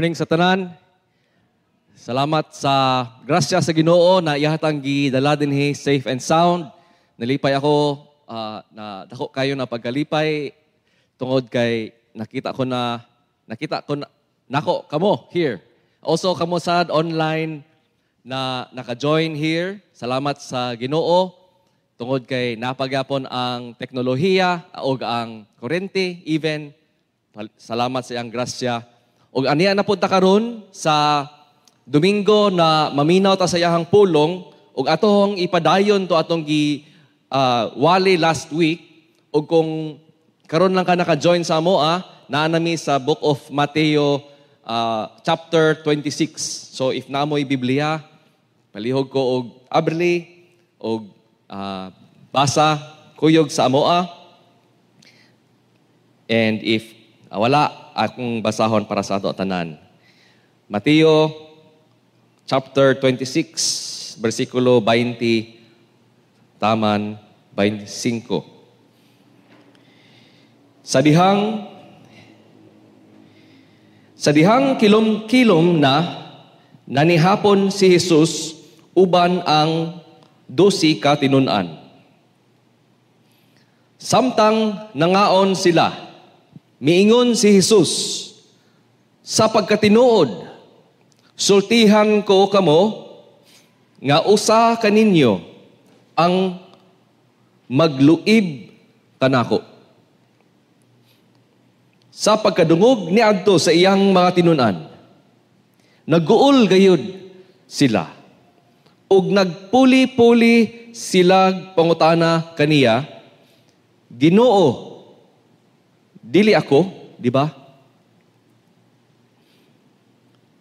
morning sa tanan. Salamat sa grasya sa Ginoo na ihatang gidala dinhi safe and sound. Nalipay ako uh, na dako kayo na pagkalipay tungod kay nakita ko na nakita ko na, nako kamo here. Also kamo sad online na naka-join here. Salamat sa Ginoo tungod kay napagyapon ang teknolohiya o ang kurente even salamat sa iyang grasya og aniya na ta karon sa Domingo na maminaw ta sayahang pulong og atong ipadayon to atong gi uh, wali last week og kung karon lang ka naka-join sa mo ah, naanami sa book of Mateo uh, chapter 26. So if na namoy Biblia, palihog ko og abrili og uh, basa kuyog sa amoa. And if uh, wala akong basahon para sa ato tanan. Mateo chapter 26 bersikulo 20 taman 25. Sa dihang sa dihang kilom-kilom na nanihapon si Jesus uban ang dosi katinunan. Samtang nangaon sila, Miingon si Jesus, sa pagkatinuod, sultihan ko kamo, nga usa kaninyo ang magluib kanako. Sa pagkadungog ni Adto sa iyang mga tinunan, naguol gayud sila ug nagpuli-puli sila pangutana kaniya Ginoo Dili ako, di ba?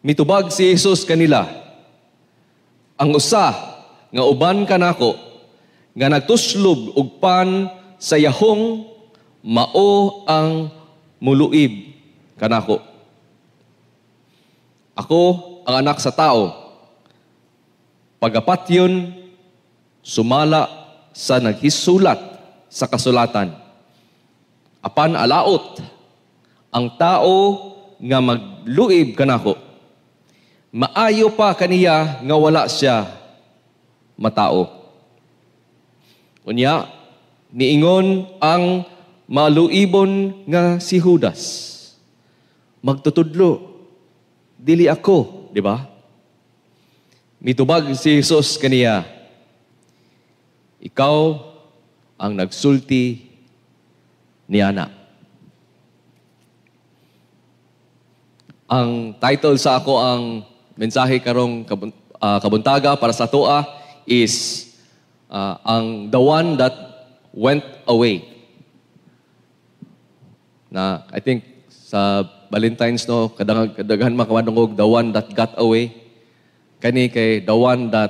Mitubag si Jesus kanila. Ang usa nga uban kanako nga nagtuslob og pan sa yahong mao ang muluib kanako. Ako ang anak sa tao. Pagapat yun, sumala sa naghisulat sa kasulatan Apan alaot, ang tao nga magluib kanako. Maayo pa kaniya nga wala siya matao. Unya, niingon ang maluibon nga si Judas. Magtutudlo, dili ako, di ba? Mitubag si Jesus kaniya, Ikaw ang nagsulti ni Ana. Ang title sa ako ang mensahe karong ah, kabuntaga para sa toa is uh, ang the one that went away. Na I think sa Valentine's no kadang kadaghan makamadungog the one that got away kani kay the one that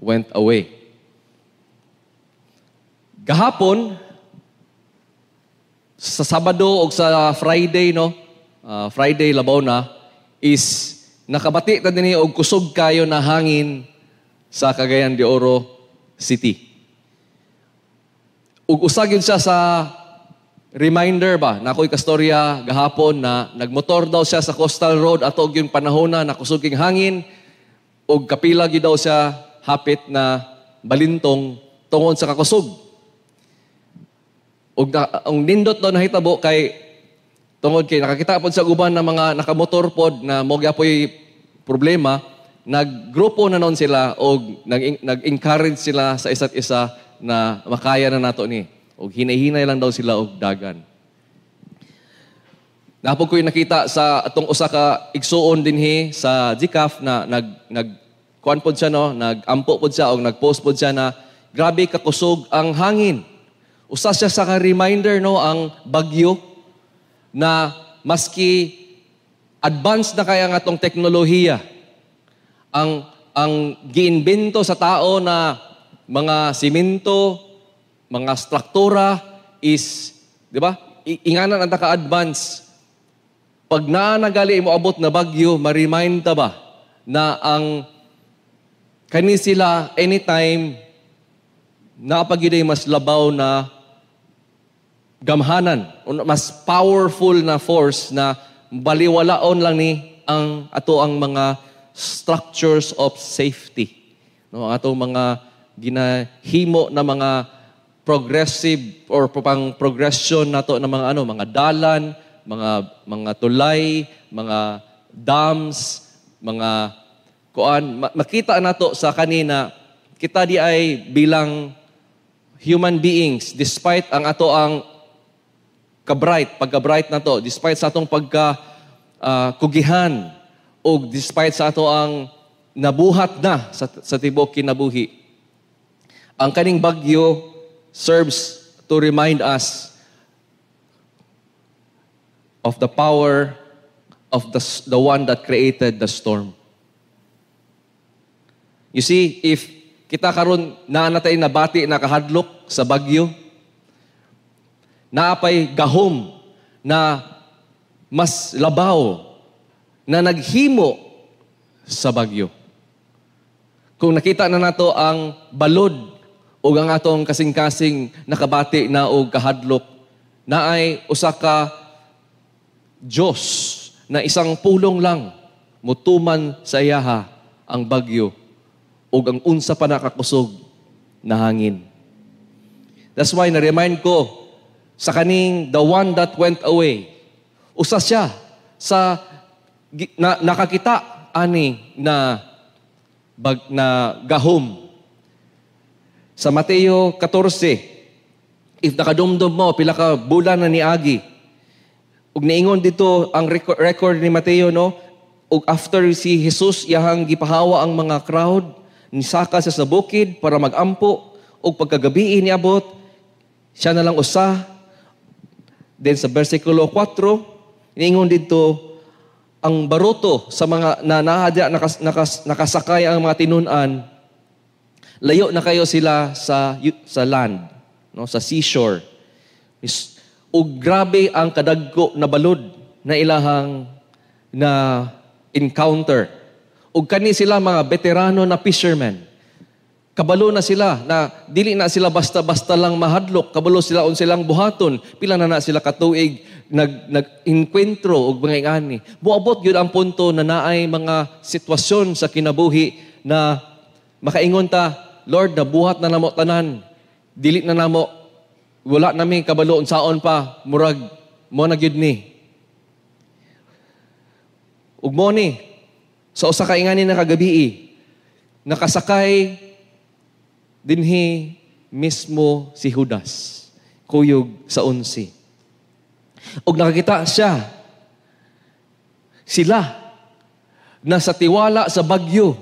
went away. Gahapon sa Sabado o sa Friday, no? Uh, Friday, labaw na, is nakabati ta dinhi og kusog kayo na hangin sa Cagayan de Oro City. Ug usa gyud siya sa reminder ba na ako'y kastorya gahapon na nagmotor daw siya sa Coastal Road at og gyud panahon na kusog king hangin ug kapila gyud daw siya hapit na balintong tungon sa kakusog ug na, ang nindot daw nahitabo kay tungod kay nakakita pod sa uban ng mga nakamotor pod na mo gyapoy problema naggrupo na noon sila og nag, encourage sila sa isa't isa na makaya na nato ni og hinahinay lang daw sila og dagan Napog ko nakita sa atong usa ka igsuon dinhi sa GCAF na nag nag kuan pod siya no, nagampo pod siya og nagpost pod siya na grabe kakusog ang hangin. Usa siya sa reminder no ang bagyo na maski advanced na kaya nga tong teknolohiya ang ang giinbento sa tao na mga simento, mga struktura is, di ba? Inganan ang taka-advance. Pag naanagali mo abot na bagyo, ma-remind ta ba na ang kani sila anytime napagiday mas labaw na gamhanan, mas powerful na force na baliwalaon lang ni ang ato ang mga structures of safety. No, ato mga ginahimo na mga progressive or pang progression nato ng mga ano, mga dalan, mga mga tulay, mga dams, mga kuan makita nato sa kanina kita di ay bilang human beings despite ang ato ang kabright, pagka-bright na to, despite sa atong pagka-kugihan, ah, uh, o despite sa ato ang nabuhat na sa, sa tibok kinabuhi, ang kaning bagyo serves to remind us of the power of the, the one that created the storm. You see, if kita karon na natay nabati nakahadlok sa bagyo, na apay gahom, na mas labaw, na naghimo sa bagyo. Kung nakita na nato ang balod o ang atong kasing-kasing nakabati na o kahadlok, na ay usa ka Diyos na isang pulong lang mutuman sa iyaha ang bagyo o ang unsa pa nakakusog na hangin. That's why na-remind ko sa kaning the one that went away. Usa siya sa na, nakakita ani na bag, na gahom. Sa Mateo 14, if nakadumdum mo, pila ka bulan na ni Agi. Ug niingon dito ang record ni Mateo, no? Ug after si Jesus yahang gipahawa ang mga crowd, nisaka siya sa bukid para magampo, ug pagkagabi niabot, siya na lang usa Then sa versikulo 4, iningon dito, ang baruto sa mga na nahadya, nakas, nakas, nakasakay ang mga tinunan, layo na kayo sila sa, sa land, no? sa seashore. O grabe ang kadagko na balod na ilahang na encounter. O kani sila mga veterano na fishermen Kabalo na sila na dili na sila basta-basta lang mahadlok, kabalo sila on silang buhaton, pila na na sila katuig nag nag-inkwentro og mga ingani. Buabot gyud ang punto na naay mga sitwasyon sa kinabuhi na makaingon ta, Lord, na buhat na namo tanan. Dili na namo wala nami kabalo unsaon pa murag mo na gyud ni. Ug mo ni sa usa ka ingani na kagabi nakasakay dinhi mismo si Judas, kuyog sa unsi. Og nakakita siya, sila, na sa tiwala sa bagyo,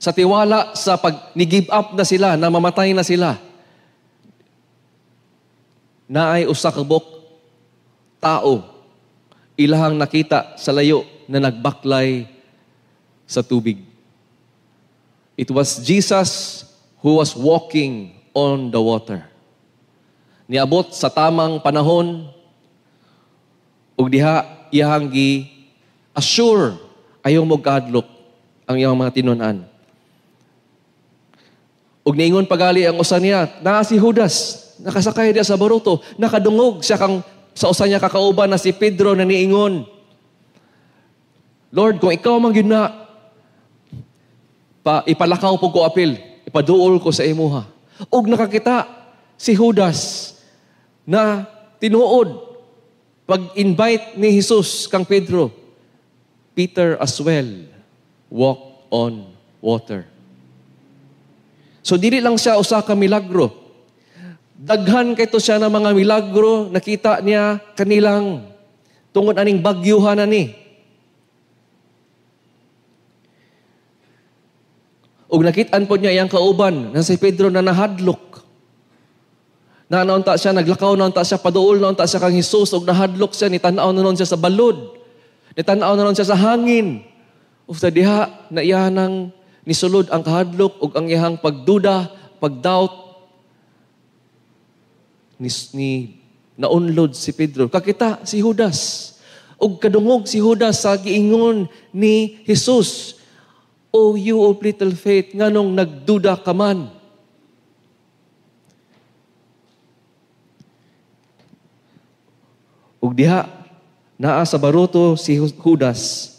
sa tiwala sa pag ni-give up na sila, na mamatay na sila, naay usa ka tao ilahang nakita sa layo na nagbaklay sa tubig. It was Jesus who was walking on the water. Niabot sa tamang panahon, ug diha iyahanggi assure ayaw mo gadlok ang iyang mga tinunan. Ug niingon pagali ang usa niya, naa si Judas, nakasakay diya sa baruto, nakadungog siya kang sa usa niya kakauban na si Pedro na niingon. Lord, kung ikaw man gyud na pa ipalakaw po ko apil ipaduol ko sa imuha. Og nakakita si Judas na tinuod pag-invite ni Jesus kang Pedro. Peter as well walked on water. So dili lang siya usa ka milagro. Daghan kay to siya ng mga milagro nakita niya kanilang tungod aning bagyuhan ani Ug nakitaan po niya iyang kauban na si Pedro na nahadlok. Na naunta siya, naglakaw naunta siya, paduol naunta siya kang Hesus ug nahadlok siya, nitanaw na siya sa balod. Nitanaw na siya sa hangin. Ug sa diha, na iyanang nisulod ang kahadlok ug ang iyang pagduda, pagdoubt. Ni, ni naunlod si Pedro. Kakita si Judas. Ug kadungog si Judas sa giingon ni Hesus o you of little faith, nganong nagduda ka man? Ug diha, naa sa baroto si Judas,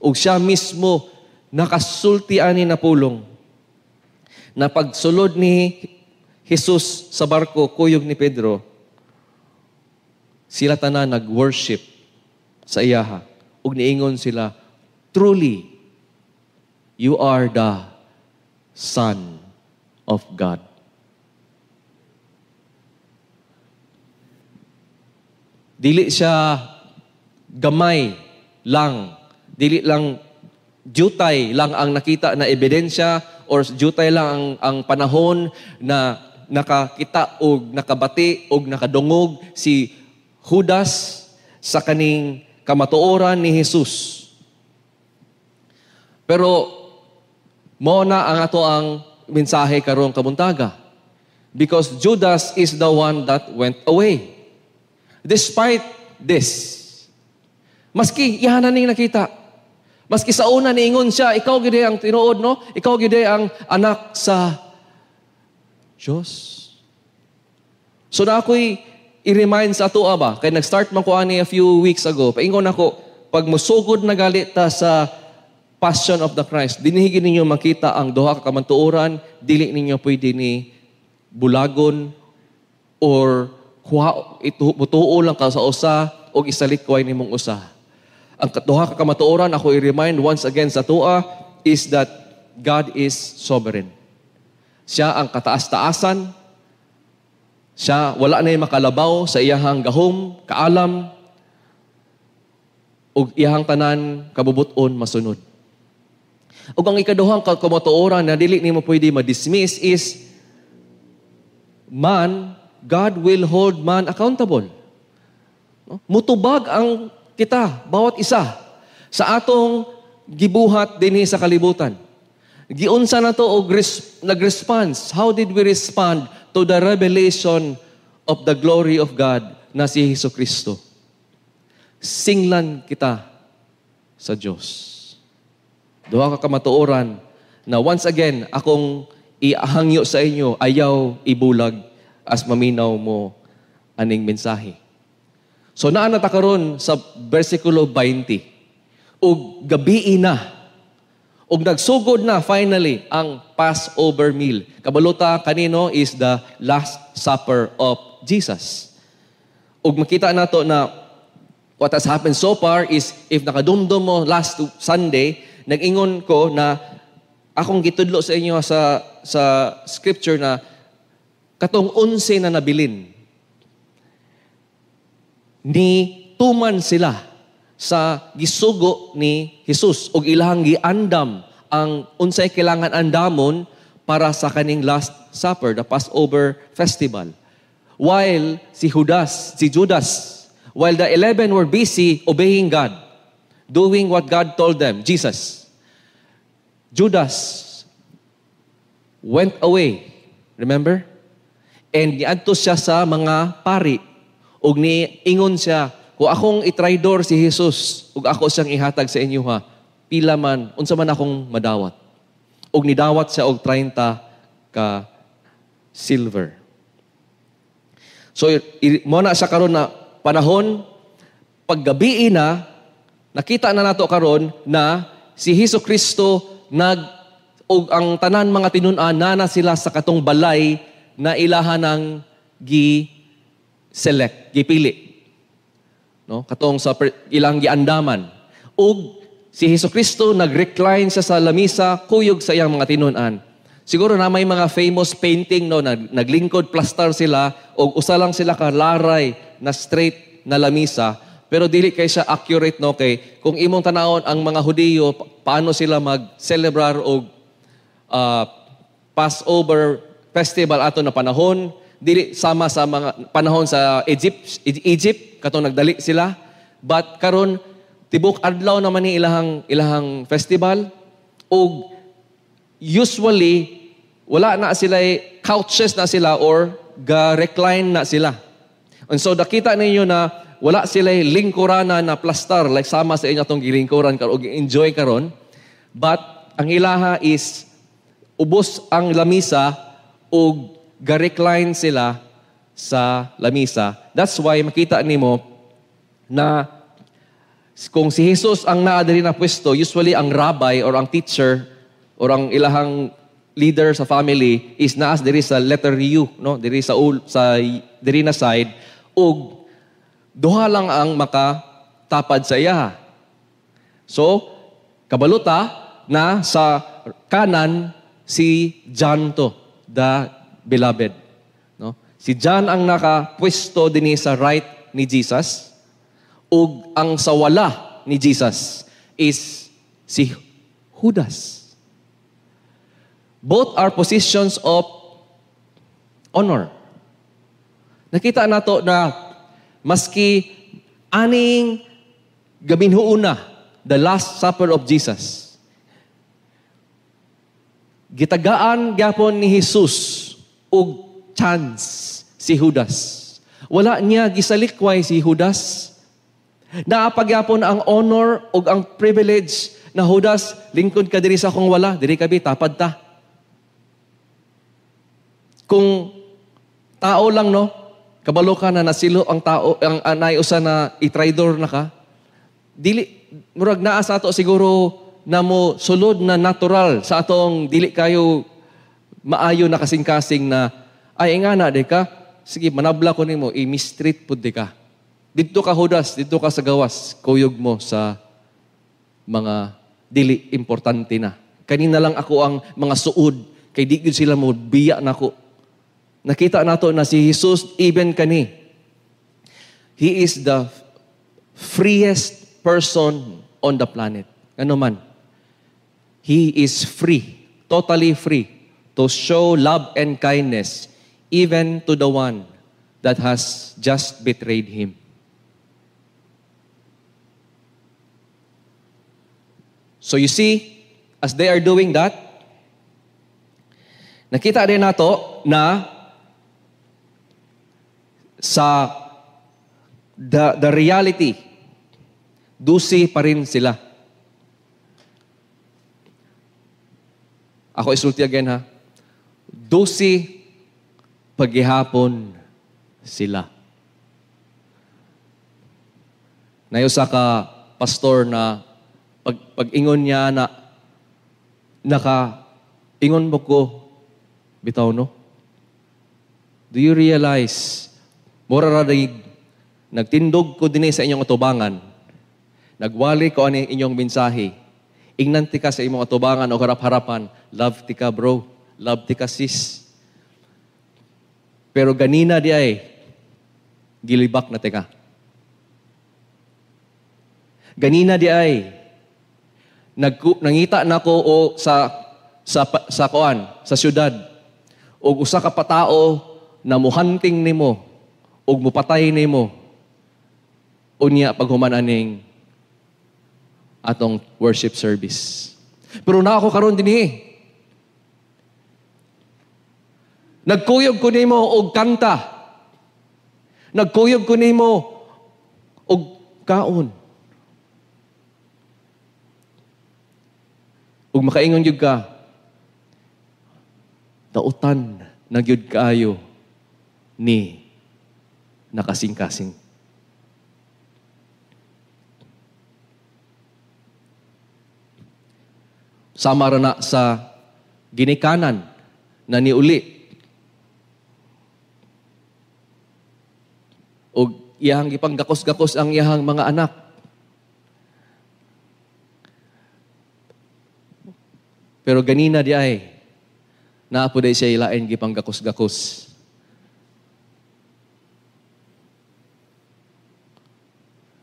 ug siya mismo nakasulti ani na pulong. Na pagsulod ni Jesus sa barko, kuyog ni Pedro, sila tanan nag-worship sa iyaha. Ug niingon sila, truly, You are the Son of God. Dili siya gamay lang, dili lang jutay lang ang nakita na ebidensya or jutay lang ang, ang panahon na nakakita og nakabati og nakadungog si Judas sa kaning kamatuoran ni Jesus. Pero Mao na ang ato ang mensahe karong kabuntaga. Because Judas is the one that went away. Despite this, maski ihanan ning nakita, maski sa una niingon siya, ikaw gid ang tinuod no, ikaw gid ang anak sa Dios. So na ako'y i-remind sa ato ba, kay nag-start man ko ani a few weeks ago, paingon ako, pag musugod na galit ta sa Passion of the Christ. Dinihigin ninyo makita ang duha ka kamantuoran, dili ninyo pwede ni bulagon or kuha ito mutuo lang ka sa usa o isalikway ko ay nimong usa. Ang duha ka kamatuoran ako i-remind once again sa tua is that God is sovereign. Siya ang kataas-taasan. Siya wala na makalabaw sa iyahang gahom, kaalam, ug iyahang tanan kabubuton masunod. O ang ikaduhang kakumatuoran na dili nimo pwede ma-dismiss is man, God will hold man accountable. No? Mutubag ang kita, bawat isa, sa atong gibuhat dinhi sa kalibutan. Giunsa na to og nag-response. How did we respond to the revelation of the glory of God na si Hesus Kristo? Singlan kita sa Diyos duha ka kamatuoran na once again akong iahangyo sa inyo ayaw ibulag as maminaw mo aning mensahe. So naa na ron sa versikulo 20. Ug gabi na ug nagsugod na finally ang Passover meal. Kabalota kanino is the last supper of Jesus. Ug makita nato na what has happened so far is if nakadumdum mo last Sunday nag-ingon ko na akong gitudlo sa inyo sa sa scripture na katong unse na nabilin ni tuman sila sa gisugo ni Jesus ug ilang giandam ang unsay kailangan andamon para sa kaning last supper the Passover festival while si Judas si Judas while the 11 were busy obeying God doing what God told them, Jesus. Judas went away, remember? And niadto siya sa mga pari. Ug niingon siya, kung akong itraidor si Jesus, ug ako siyang ihatag sa inyo ha, pila man, unsa man akong madawat. Ug nidawat siya og 30 ka silver. So, mo na sa karon na panahon, paggabi na, Nakita na nato karon na si Hesus Kristo nag og ang tanan mga tinun-an nana sila sa katong balay na ilahan ng gi select gipili. No? Katong sa per, ilang giandaman. og si Hesus Kristo nag-recline siya sa lamisa kuyog sa iyang mga tinun-an. Siguro na may mga famous painting no nag, naglingkod plaster sila og usa lang sila kalaray na straight na lamisa pero dili kay siya accurate no kay kung imong tanawon ang mga Hudiyo paano sila mag celebrate og uh, ah, Passover festival ato na panahon dili sama sa mga panahon sa Egypt Egypt katong nagdali sila but karon tibok adlaw naman ni ilahang ilahang festival og usually wala na sila eh, couches na sila or ga-recline na sila. And so nakita ninyo na wala sila'y lingkurana na plastar like sama sa inyo atong gilingkuran karon enjoy karon but ang ilaha is ubos ang lamisa ga-recline sila sa lamisa that's why makita nimo na kung si Jesus ang naa diri na pwesto usually ang rabbi or ang teacher or ang ilahang leader sa family is naas diri sa letter U no diri sa ul, sa diri na side ug duha lang ang makatapad sa iya. So, kabaluta na sa kanan si John to, the beloved. No? Si John ang nakapwesto din sa right ni Jesus ug ang sa wala ni Jesus is si Judas. Both are positions of honor. Nakita nato na maski aning gaminhuuna, the Last Supper of Jesus. Gitagaan gapon ni Jesus og chance si Judas. Wala niya gisalikway si Judas. Naapagyapon ang honor o ang privilege na Judas, lingkod ka diri sa kung wala, diri ka bi, tapad ta. Kung tao lang no, kabalo ka na nasilo ang tao, ang anay ah, usa na i-traidor na ka, dili, murag naa sa ato siguro na mo sulod na natural sa atong dili kayo maayo na kasing-kasing na, ay nga na, di ka, sige, manabla ko nimo, i-mistreat po de ka. Dito ka hudas, dito ka sa gawas, kuyog mo sa mga dili importante na. Kanina lang ako ang mga suod, kay di sila mo biya na ako Nakita nato na si Jesus even kani. He is the freest person on the planet. Ano man. He is free, totally free to show love and kindness even to the one that has just betrayed him. So you see, as they are doing that, nakita din nato na sa the, the reality, dusi pa rin sila. Ako isulti again ha. Dusi paghihapon sila. Nayusa ka pastor na pag, pag-ingon niya na naka ingon mo ko bitaw no. Do you realize Mura ra nagtindog ko dinhi sa inyong atubangan. Nagwali ko ani inyong mensahe. Ingnan ka sa imong atubangan o harap-harapan. Love tika bro. Love tika sis. Pero ganina di ay, gilibak na tika. Ganina di ay, nag, nangita na ko o sa sa sa kuan, sa syudad og usa ka patao na muhanting nimo ug mupatay nimo unya paghuman aning atong worship service. Pero na ako karon dinhi. Nagkuyog ko nimo og kanta. Nagkuyog ko nimo og kaon. Ug makaingon jud ka, tautan nagyud kaayo ni nakasingkasing. kasing Sama rin na sa ginikanan na niuli. O iyang ipang gakos-gakos ang iyang mga anak. Pero ganina di ay, naapo day siya ilain gipang gakos-gakos.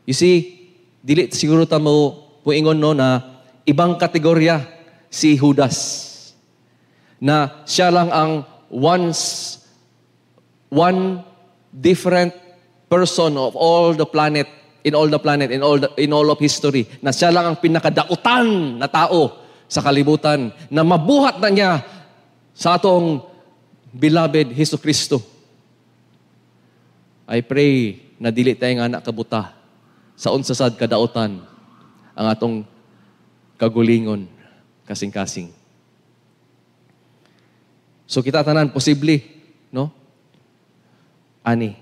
You see, dili siguro ta mo muingon no na ibang kategorya si Judas na siya lang ang once one different person of all the planet in all the planet in all the, in all of history na siya lang ang pinakadautan na tao sa kalibutan na mabuhat na niya sa atong beloved Hesus Kristo I pray na dili tayong anak kabuta sa sad kadautan ang atong kagulingon, kasing-kasing. So kita tanan, posible, no? Ani.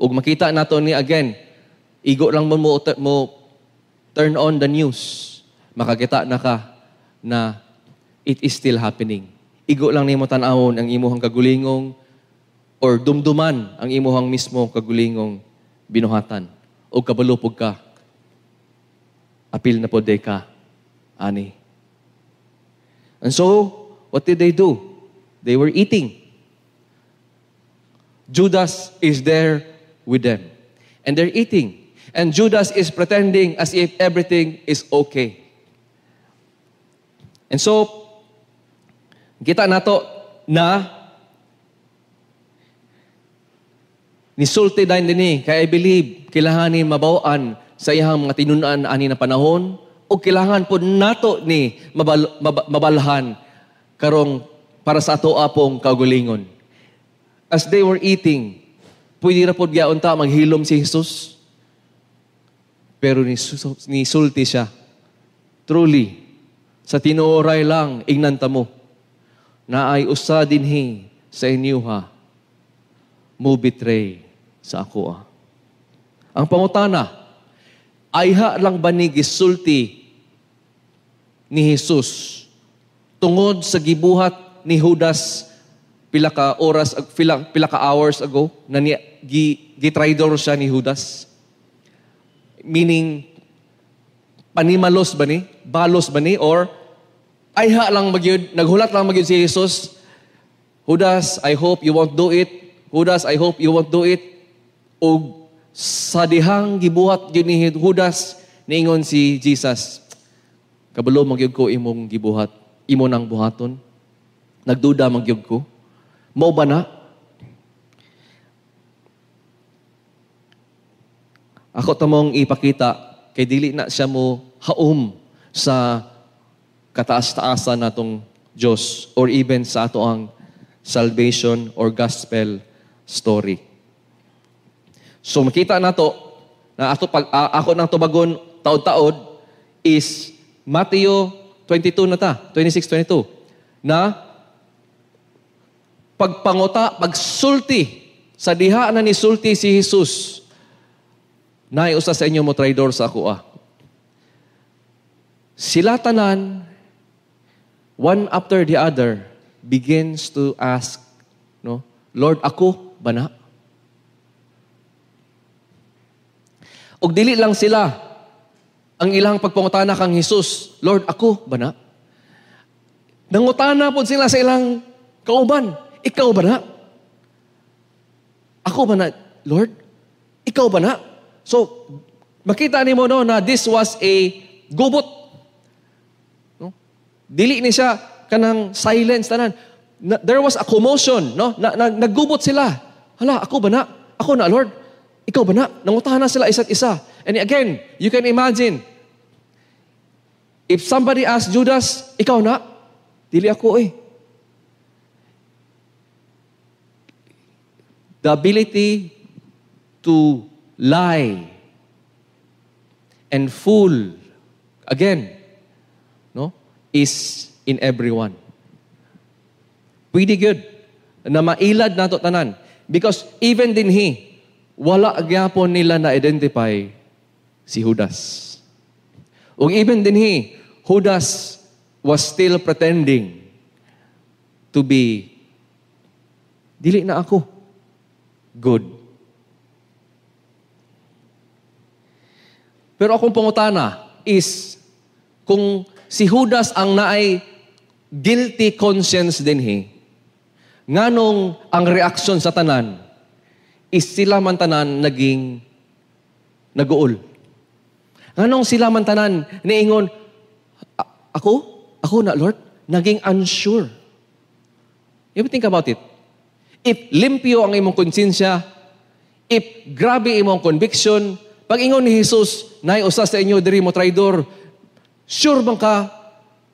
Ug makita nato ni again, igo lang mo, mo, mo turn on the news, makakita na ka na it is still happening. Igo lang nimo tan-awon ang imuhang kagulingong or dumduman ang imuhang mismo kagulingong binuhatan o kabalupog ka, apil na po day ka, ani. And so, what did they do? They were eating. Judas is there with them. And they're eating. And Judas is pretending as if everything is okay. And so, kita nato na Nisulti dahin din Kaya I believe, kailangan ni mabawaan sa iyang mga tinunan ani na panahon o kailangan po nato ni mabal, mab, mabalhan karong para sa ato apong kagulingon. As they were eating, pwede na po gaon ta maghilom si Jesus. Pero ni, ni sulti siya. Truly, sa tinuoray lang, ignanta mo, na ay usa hi sa inyo ha, mo betray sa ako. Ah. Ang pangutana, ayha lang ba ni gisulti ni Jesus tungod sa gibuhat ni Judas pila ka oras pila, pila ka hours ago na ni, gi, gitraidor siya ni Judas meaning panimalos ba ni balos ba ni or ayha lang magyud naghulat lang magyud si Jesus Judas I hope you won't do it Judas I hope you won't do it o sa dihang gibuhat yun ni Judas, ningon si Jesus, kabalo magyug ko imong gibuhat, imo nang buhaton. Nagduda magyug ko. Mo ba na? Ako tamong ipakita kay dili na siya mo haum sa kataas-taasan natong Diyos or even sa ato ang salvation or gospel story. So makita nato na ato pag uh, ako nang tubagon taod-taod is Mateo 22 na ta, 26-22, na pagpangota, pagsulti, sa diha na ni sulti si Jesus, na usa sa inyo mo traidor sa ako ah. Sila tanan, one after the other, begins to ask, no, Lord, ako ba na? O dili lang sila ang ilang pagpangutana kang Jesus, Lord, ako ba na? Nangutana po sila sa ilang kauban. Ikaw ba na? Ako ba na, Lord? Ikaw ba na? So, makita ni mo no, na this was a gubot. No? Dili ni siya kanang silence tanan. Na, there was a commotion, no? Na, na, nagubot sila. Hala, ako ba na? Ako na, Lord? Ikaw ba na? Nangutahan na sila isa't isa. And again, you can imagine, if somebody asks Judas, ikaw na? Dili ako eh. The ability to lie and fool, again, no, is in everyone. Pretty good na mailad nato tanan. Because even din he, wala gyapon nila na-identify si Judas. Ug even din dinhi, Judas was still pretending to be dili na ako good. Pero akong pangutana is kung si Judas ang naay guilty conscience din dinhi, nganong ang reaksyon sa tanan is sila man tanan naging naguol. Nganong sila man tanan niingon, ako? Ako na, Lord? Naging unsure. You think about it? If limpyo ang imong konsensya, if grabe imong conviction, pag ingon ni Jesus, nay usa sa inyo diri mo traidor, sure bang ka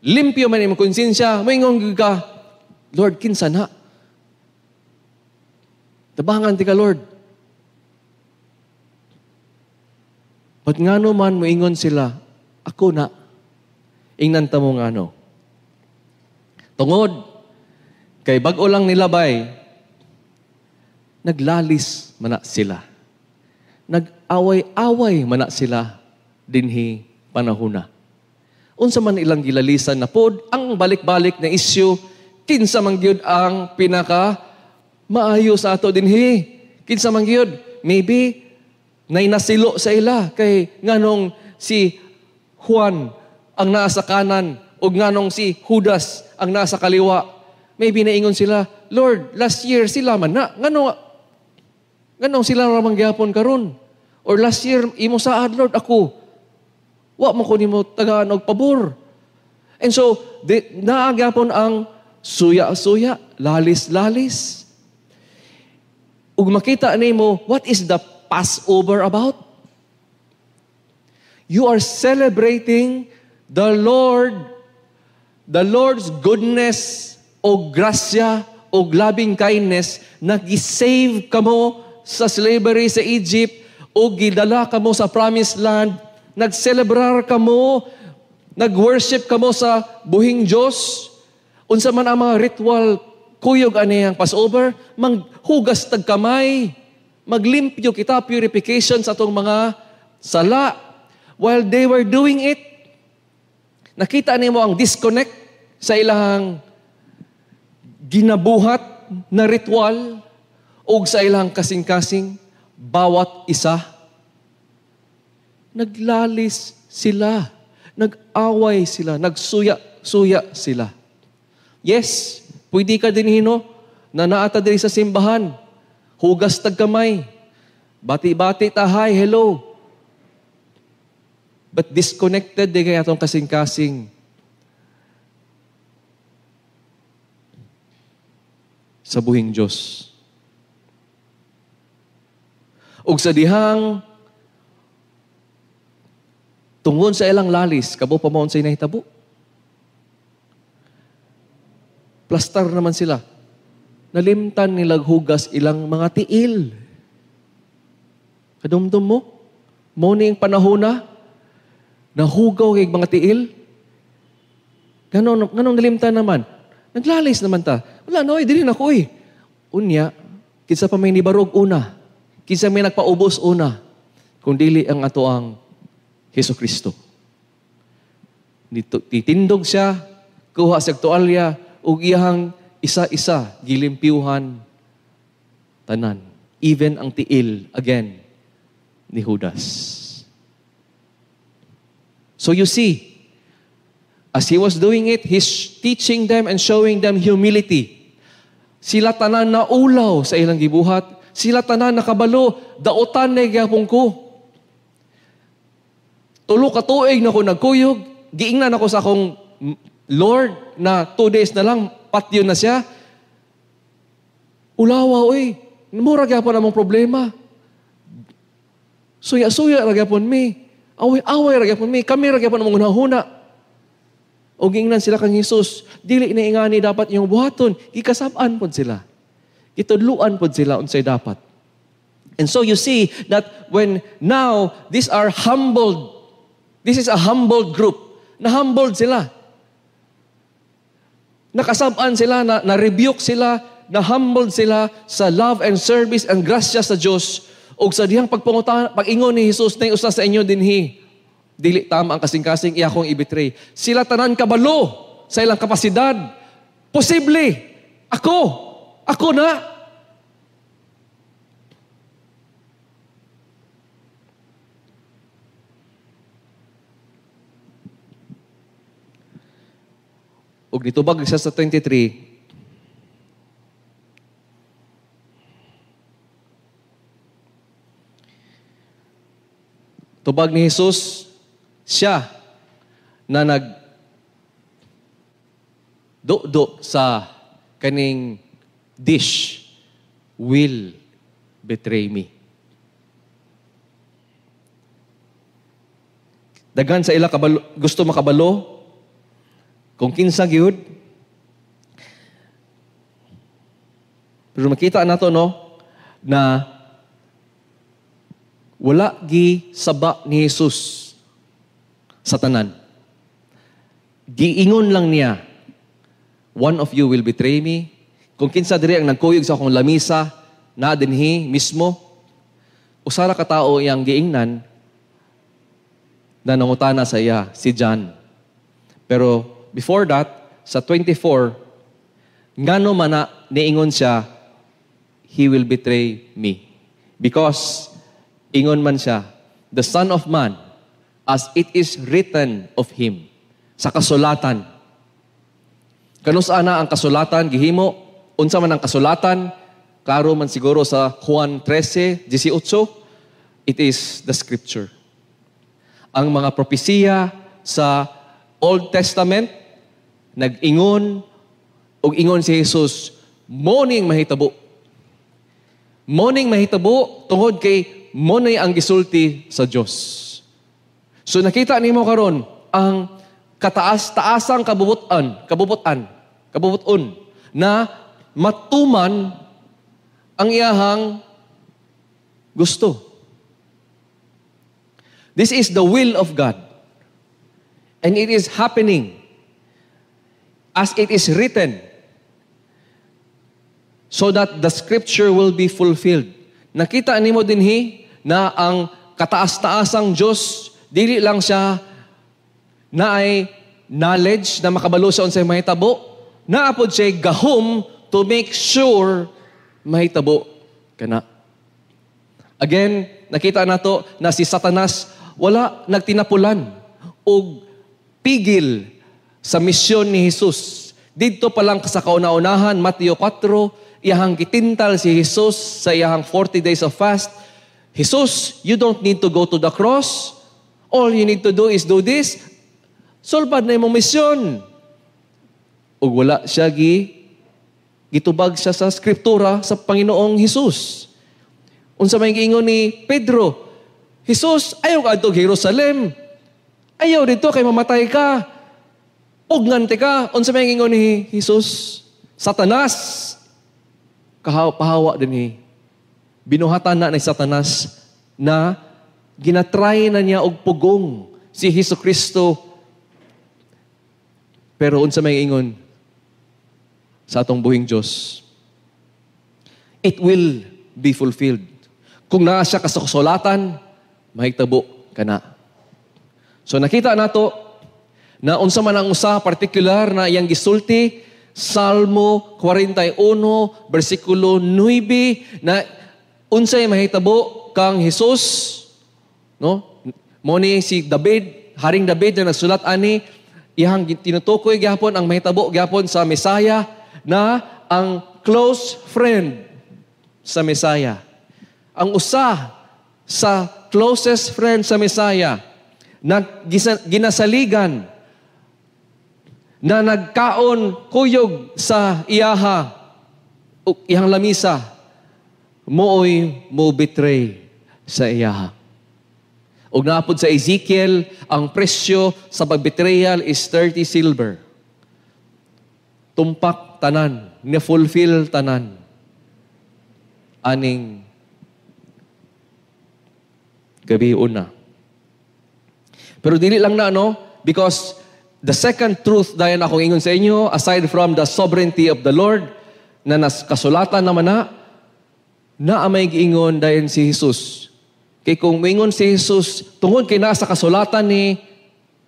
limpyo man imong konsensya, moingon ka, Lord kinsa na? Tabangan ti ka Lord. Wat nga no man sila, ako na. Ingnan ta mo nga no. Tungod, kay bago lang nilabay, naglalis mana sila. Nag-away-away mana sila dinhi panahuna. Unsa man ilang gilalisan na pod, ang balik-balik na isyu, kinsa man ang pinaka maayo sa ato dinhi. Kinsa man maybe na inasilo sa ila kay nganong si Juan ang nasa kanan o nganong si Judas ang nasa kaliwa. Maybe naingon sila, Lord, last year sila man na. Ngano, nganong sila ramang gyapon karon? Or last year, imo saad, Lord, ako. Wa mo ko ni mo tagaan og pabor. And so, di, naagyapon ang suya-suya, lalis-lalis. Ug makita nimo, what is the Passover about? You are celebrating the Lord, the Lord's goodness o gracia o loving kindness na gisave ka sa slavery sa Egypt o gidala kamo sa promised land, nagcelebrar kamo, nagworship kamo sa buhing Diyos, unsa man ang mga ritual kuyog ani ang Passover, manghugas tag kamay, Maglimpyo kita, purification sa itong mga sala. While they were doing it, nakita nimo ang disconnect sa ilang ginabuhat na ritual o sa ilang kasing-kasing bawat isa. Naglalis sila. Nag-away sila. Nagsuya-suya sila. Yes, pwede ka din hino na naata diri sa simbahan Hugas tag kamay. Bati-bati ta tahay, hello. But disconnected di kaya itong kasing-kasing. sa buhing Diyos. Ug sa dihang tungon sa ilang lalis, kabo pa mo sa inahitabo. Plastar naman sila nalimtan nilaghugas ilang mga tiil. Kadumdum mo, mo ni ang na nahugaw kay mga tiil. Ganon, ganon nalimtan naman. Naglalis naman ta. Wala no, eh, dili na ko eh. Unya, kinsa pa may nibarog una. Kinsa may nagpaubos una. Kung dili ang ato ang Heso Kristo. Titindog siya, kuha sa tuwalya, ug iyang isa-isa gilimpiuhan tanan. Even ang tiil, again, ni Judas. So you see, as he was doing it, he's teaching them and showing them humility. Sila tanan na ulaw sa ilang gibuhat. Sila tanan na kabalo. Daotan na gihapon ko. Tulo ka tuig na ko nagkuyog. Giingnan ako sa akong Lord na two days na lang patyo na siya. Ulawa, oy. Mura gyapon among problema. Suya-suya ra gyapon mi. Away-away ra gyapon mi. Kami ra gyapon among unahuna. O gingnan sila kang Hesus, dili na dapat yung buhaton, gikasab-an pod sila. Gitudluan pod sila unsay dapat. And so you see that when now these are humbled, this is a humbled group, na humbled sila. Nakasamaan sila, na, na-rebuke sila, na-humbled sila sa love and service and gracia sa Diyos o sa dihang pagpungutan, pag-ingon ni Jesus na usa sa inyo dinhi. Dili tama ang kasing-kasing iya kong ibitray. Sila tanan kabalo sa ilang kapasidad. Posible. Ako. Ako na. ug nitubag siya sa 23, Tubag ni Jesus, siya na nag do sa kaning dish will betray me. Dagan sa ila kabalo, gusto makabalo kung kinsa gyud Pero makita nato no na wala gi saba ni Jesus sa tanan. Giingon lang niya, one of you will betray me. Kung kinsa diri ang nagkuyog sa akong lamisa, na dinhi mismo, usara ka tao iyang giingnan, na nangutana sa iya si John. Pero before that, sa 24, ngano na niingon siya, He will betray me. Because, ingon man siya, the Son of Man, as it is written of Him, sa kasulatan. Kanus na ang kasulatan, gihimo, unsa man ang kasulatan, klaro man siguro sa Juan 13, 18, it is the Scripture. Ang mga propesiya sa Old Testament, nag-ingon, ug ingon si Jesus, morning mahitabo. Morning mahitabo tungod kay monay ang gisulti sa Dios. So nakita nimo karon ang kataas-taasang kabubutan, kabubutan, kabubuton na matuman ang iyahang gusto. This is the will of God. And it is happening as it is written, so that the scripture will be fulfilled. Nakita nimo hi, na ang kataas-taasang Diyos, dili lang siya na ay knowledge na makabalo sa unsay mahitabo, na apod siya gahom to make sure mahitabo kana. Again, nakita nato na si Satanas wala nagtinapulan og pigil sa misyon ni Jesus. Dito pa lang sa kauna-unahan, Mateo 4, iyahang gitintal si Jesus sa iyahang 40 days of fast. Jesus, you don't need to go to the cross. All you need to do is do this. Solbad na imong misyon. Ug wala siya gi gitubag siya sa skriptura sa Panginoong Hesus. Unsa may giingon ni Pedro, Jesus, ayaw ka adto Jerusalem. Ayaw dito kay mamatay ka. Og ngante ka, unsa may ingon ni Jesus? Satanas! Kahaw, pahawa din ni. Binuhatan na ni Satanas na ginatry na niya og pugong si Hesus Kristo. Pero unsa may ingon sa atong buhing Dios? It will be fulfilled. Kung naa siya kasasolatan, mahigtabo kana. So nakita nato na unsa man ang usa partikular na iyang gisulti Salmo 41 bersikulo 9 na unsay mahitabo kang Hesus no mo ni si David haring David na nagsulat ani iyang tinutukoy gyapon ang mahitabo gyapon sa Mesaya na ang close friend sa Mesaya ang usa sa closest friend sa Mesaya na ginasaligan na nagkaon kuyog sa iyaha o iyang lamisa, mooy mo betray sa iyaha. Ug napod sa Ezekiel, ang presyo sa pagbetrayal is 30 silver. Tumpak tanan, ni fulfill tanan. Aning gabi una. Pero dili lang na, no? Because The second truth, dahil akong ingon sa inyo, aside from the sovereignty of the Lord, na nas kasulatan naman na, na may giingon dahil si Jesus. Kay kung mingon si Jesus, tungod kay nasa kasulatan ni,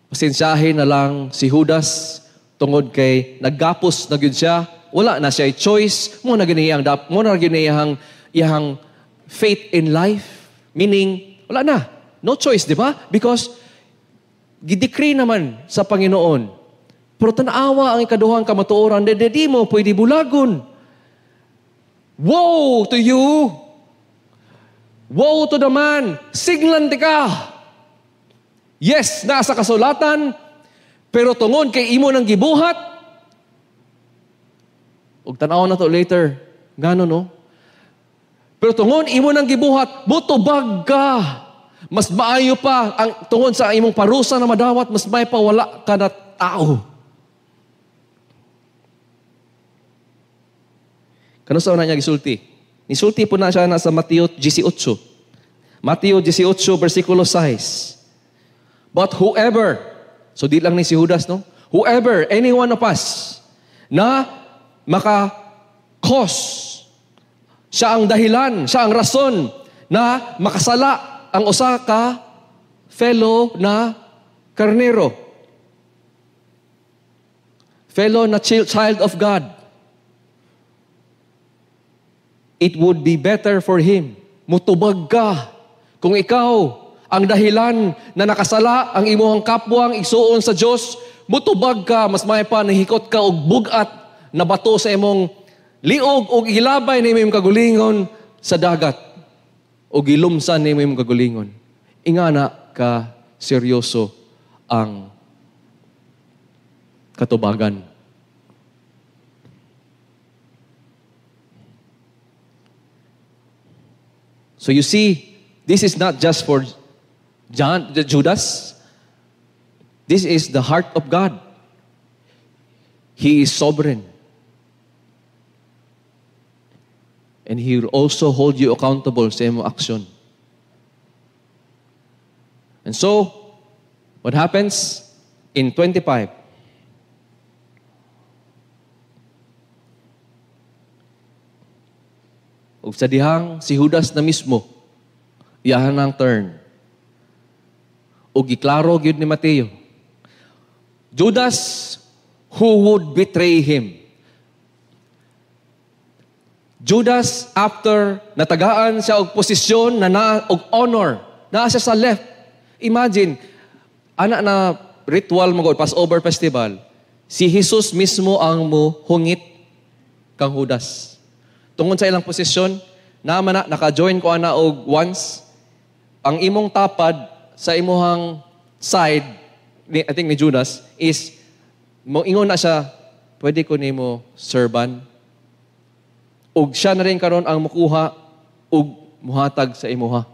pasensyahin na lang si Judas, tungod kay naggapos na gyud siya, wala na siya choice, mo na ganiyang, mo na ganiyang, iyang faith in life, meaning, wala na. No choice, di ba? Because Gidecree naman sa Panginoon. Pero tanawa ang ikaduhang kamatuoran, dede mo pwede bulagon. Woe to you! Woe to the man! Siglan ka! Yes, nasa kasulatan, pero tungon kay imo ng gibuhat. Ug tanaw na to later. Ngano no? Pero tungon imo ng gibuhat, mutubag ka. Mas maayo pa ang tungon sa imong parusa na madawat, mas may pawala ka na tao. Kano sa una niya gisulti? Nisulti po na siya na sa Mateo 18. Mateo 18, versikulo 6. But whoever, so di lang ni si Judas, no? Whoever, any one of us, na maka-cause, siya ang dahilan, siya ang rason na makasala ang usa ka fellow na karnero. Fellow na child of God. It would be better for him. Mutubag ka kung ikaw ang dahilan na nakasala ang imuhang kapwang isuon sa Dios, mutubag ka mas may pa nahikot ka og bugat na bato sa imong liog og ilabay ni imong kagulingon sa dagat o gilumsan ni mo kagulingon. Ingana ka seryoso ang katubagan. So you see, this is not just for John, the Judas. This is the heart of God. He is sovereign. And He will also hold you accountable sa iyong aksyon. And so, what happens in 25? Ug sa dihang si Judas na mismo iyahan ang turn. Ug giklaro gyud ni Mateo. Judas who would betray him. Judas, after natagaan siya og posisyon na na og honor, naa siya sa left. Imagine, anak na ritual mo Passover festival, si Jesus mismo ang mo hungit kang Judas. Tungod sa ilang posisyon, na mana, naka-join ko ana og once ang imong tapad sa imuhang side ni, I think ni Judas is mo ingon na siya pwede ko ni mo serban ug siya na rin karon ang mukuha ug muhatag sa imuha.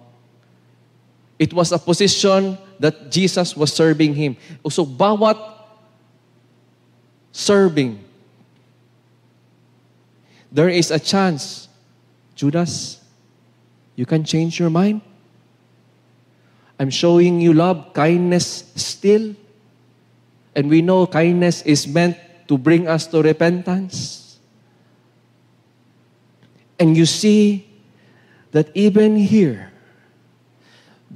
It was a position that Jesus was serving him. So bawat serving, there is a chance, Judas, you can change your mind. I'm showing you love, kindness still. And we know kindness is meant to bring us to repentance. And you see that even here,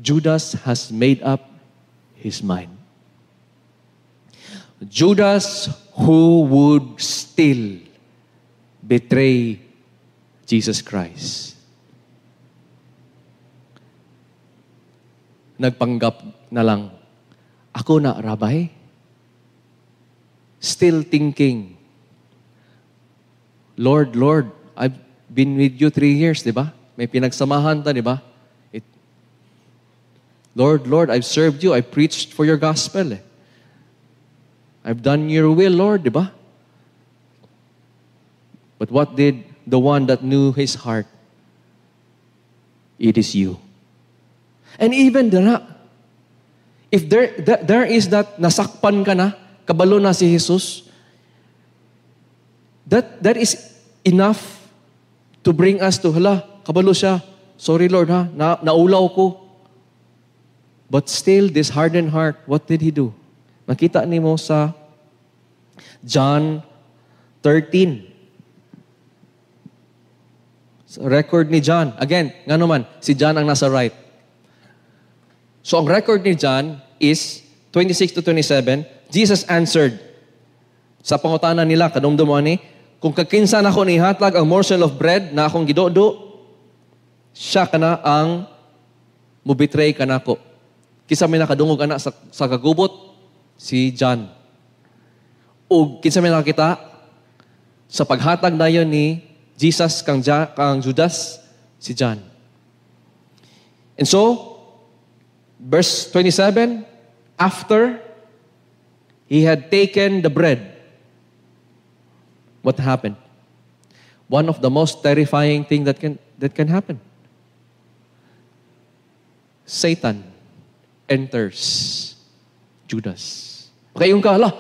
Judas has made up his mind. Judas, who would still betray Jesus Christ. Nagpanggap na lang, ako na, Rabbi? Still thinking, Lord, Lord, I've been with you three years, di ba? May pinagsamahan ta, di ba? It, Lord, Lord, I've served you. I preached for your gospel. Eh. I've done your will, Lord, di ba? But what did the one that knew his heart? It is you. And even dara, if there, there, there is that nasakpan ka na, kabalo na si Jesus, that, that is enough to bring us to, hala, kabalo siya. Sorry, Lord, ha? Na, naulaw ko. But still, this hardened heart, what did he do? Makita ni mo sa John 13. So, record ni John. Again, nga naman, si John ang nasa right. So ang record ni John is 26 to 27, Jesus answered, sa pangutana nila, kanumdumo ni, kung kakinsa na ko nihatag ang morsel of bread na akong gidodo, siya kana ang mubitray kanako. Kisa may nakadungog ana sa, sa kagubot, si John. O kinsa may nakakita, sa paghatag na yon ni Jesus kang, ja, kang Judas, si John. And so, verse 27, after he had taken the bread, what happened? One of the most terrifying thing that can, that can happen. Satan enters Judas. Okay, yung ka, ala,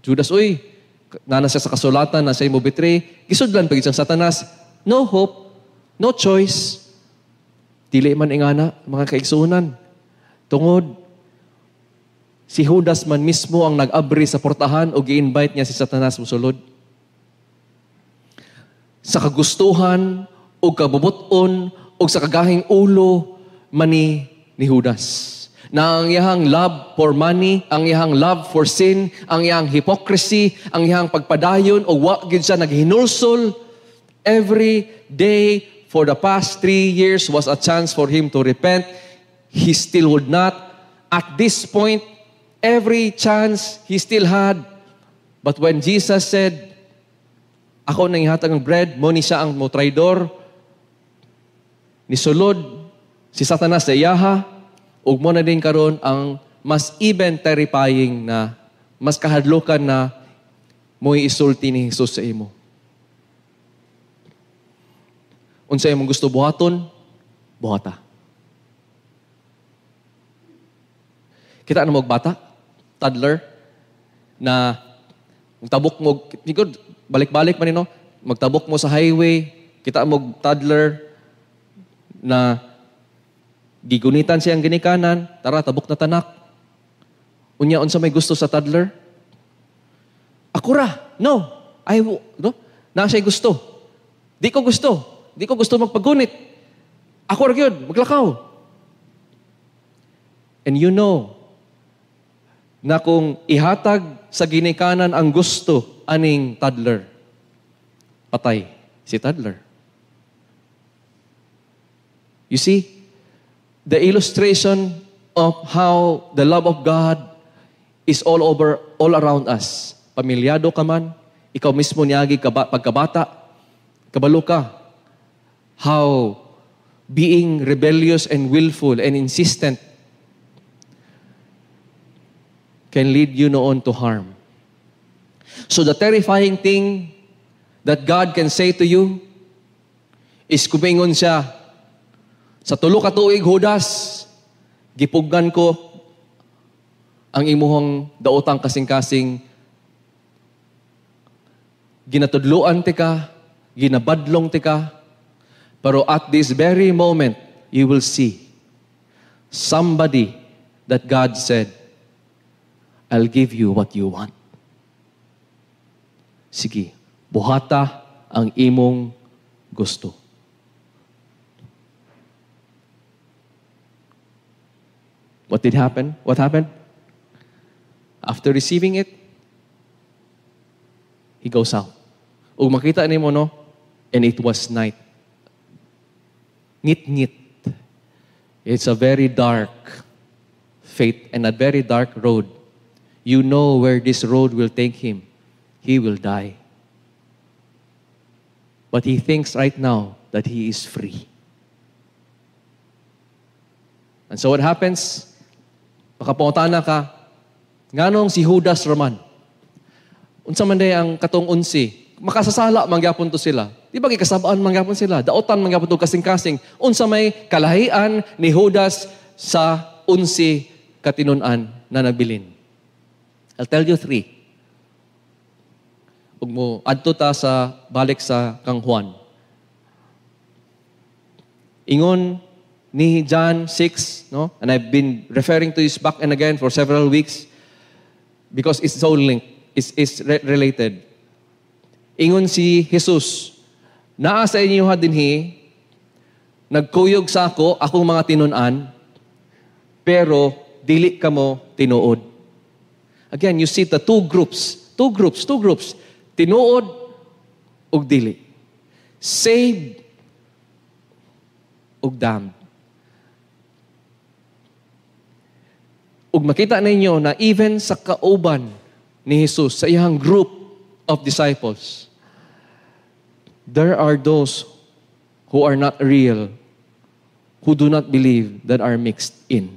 Judas, uy, nanasya sa kasulatan, na nasa imo betray, gisudlan pag isang satanas, no hope, no choice. Dili man ingana, mga kaigsunan. Tungod, Si Judas man mismo ang nag-abri sa portahan o gi-invite niya si Satanas musulod. Sa kagustuhan o kabubuton o sa kagahing ulo mani ni Judas. Na ang iyang love for money, ang iyang love for sin, ang iyang hypocrisy, ang iyang pagpadayon o wa gid siya naghinulsol every day for the past three years was a chance for him to repent. He still would not. At this point, every chance he still had. But when Jesus said, ako nang ihatag ng bread, mo ni siya ang mo traidor, nisulod si Satanas sa Yaha, ug mo na din karon ang mas even terrifying na mas kahadlokan na mo isulti ni Jesus sa imo. Unsa imong gusto buhaton? Buhata. Kita na magbata? toddler na magtabok mo, siguro balik-balik man no, magtabok mo sa highway, kita mo toddler na gigunitan siyang ginikanan, tara, tabok na tanak. Unya, unsa may gusto sa toddler? Ako ra, no, I, no, na siya gusto. Di ko gusto. Di ko gusto magpagunit. Ako ra yun, maglakaw. And you know na kung ihatag sa ginikanan ang gusto aning toddler, patay si toddler. You see, the illustration of how the love of God is all over, all around us. Pamilyado ka man, ikaw mismo niyagi kaba, pagkabata, kabalo ka. How being rebellious and willful and insistent can lead you noon to harm. So the terrifying thing that God can say to you is kumingon siya, sa tulo ka tuig hudas, gipuggan ko ang imuhang daotang kasing-kasing ginatudloan te ka, ginabadlong te ka, pero at this very moment, you will see somebody that God said, I'll give you what you want. Sige, buhata ang imong gusto. What did happen? What happened? After receiving it, he goes out. Ug makita ni mo, no? And it was night. Ngit-ngit. It's a very dark fate and a very dark road you know where this road will take him. He will die. But he thinks right now that he is free. And so what happens? Makapunta na ka. Nganong si Judas Raman. Unsa man day ang katong unsi. Makasasala mangyapon to sila. Di ba kasabaan mangyapon sila? Daotan mangyapon to kasing-kasing. Unsa may kalahian ni Judas sa unsi katinunan na nagbilin. I'll tell you three. Ug mo adto ta sa balik sa kang Juan. Ingon ni John 6, no? And I've been referring to this back and again for several weeks because it's so linked. It's, it's re- related. Ingon si Jesus, Naa sa inyo ha hi, nagkuyog sa ako, akong mga tinunan, pero dili ka mo tinuod. Again, you see the two groups. Two groups, two groups. Tinuod ug dili. Saved ug damned. Ug makita ninyo na even sa kauban ni Jesus, sa iyang group of disciples, there are those who are not real, who do not believe, that are mixed in.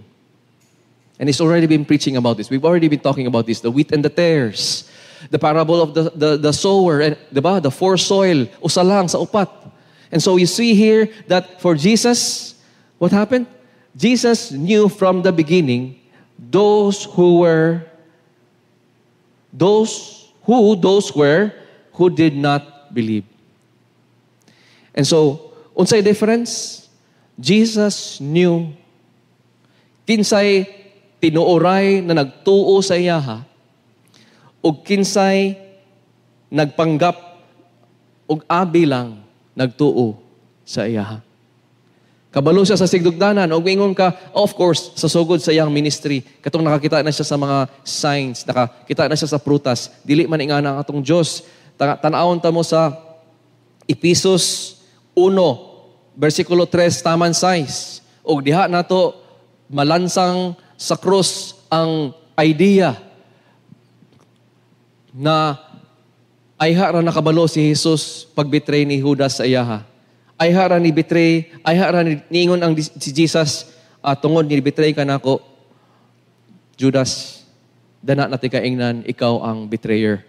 And it's already been preaching about this. We've already been talking about this the wheat and the tares, the parable of the, the, the sower, and diba? the four soil, usalang sa upat. And so you see here that for Jesus, what happened? Jesus knew from the beginning those who were, those who those were who did not believe. And so, unsay difference? Jesus knew kinsay tinuoray na nagtuo sa iya ha, ug kinsay nagpanggap ug abi lang nagtuo sa iya ha. Kabalo siya sa sigdugdanan ug ingon ka, of course, sa sugod sa iyang ministry, katong nakakita na siya sa mga signs, nakakita na siya sa prutas, dili man nga ang atong Dios. Tanawon ta mo sa Episos 1 versikulo 3 taman size. ug diha na to, malansang sa cross ang idea na ay hara nakabalo si Jesus pagbitray ni Judas sa iyaha. Ay hara ni betray, ay hara ni ningon ang si Jesus uh, tungod ni betray ka nako. Judas, dana natin kaingnan, ikaw ang betrayer.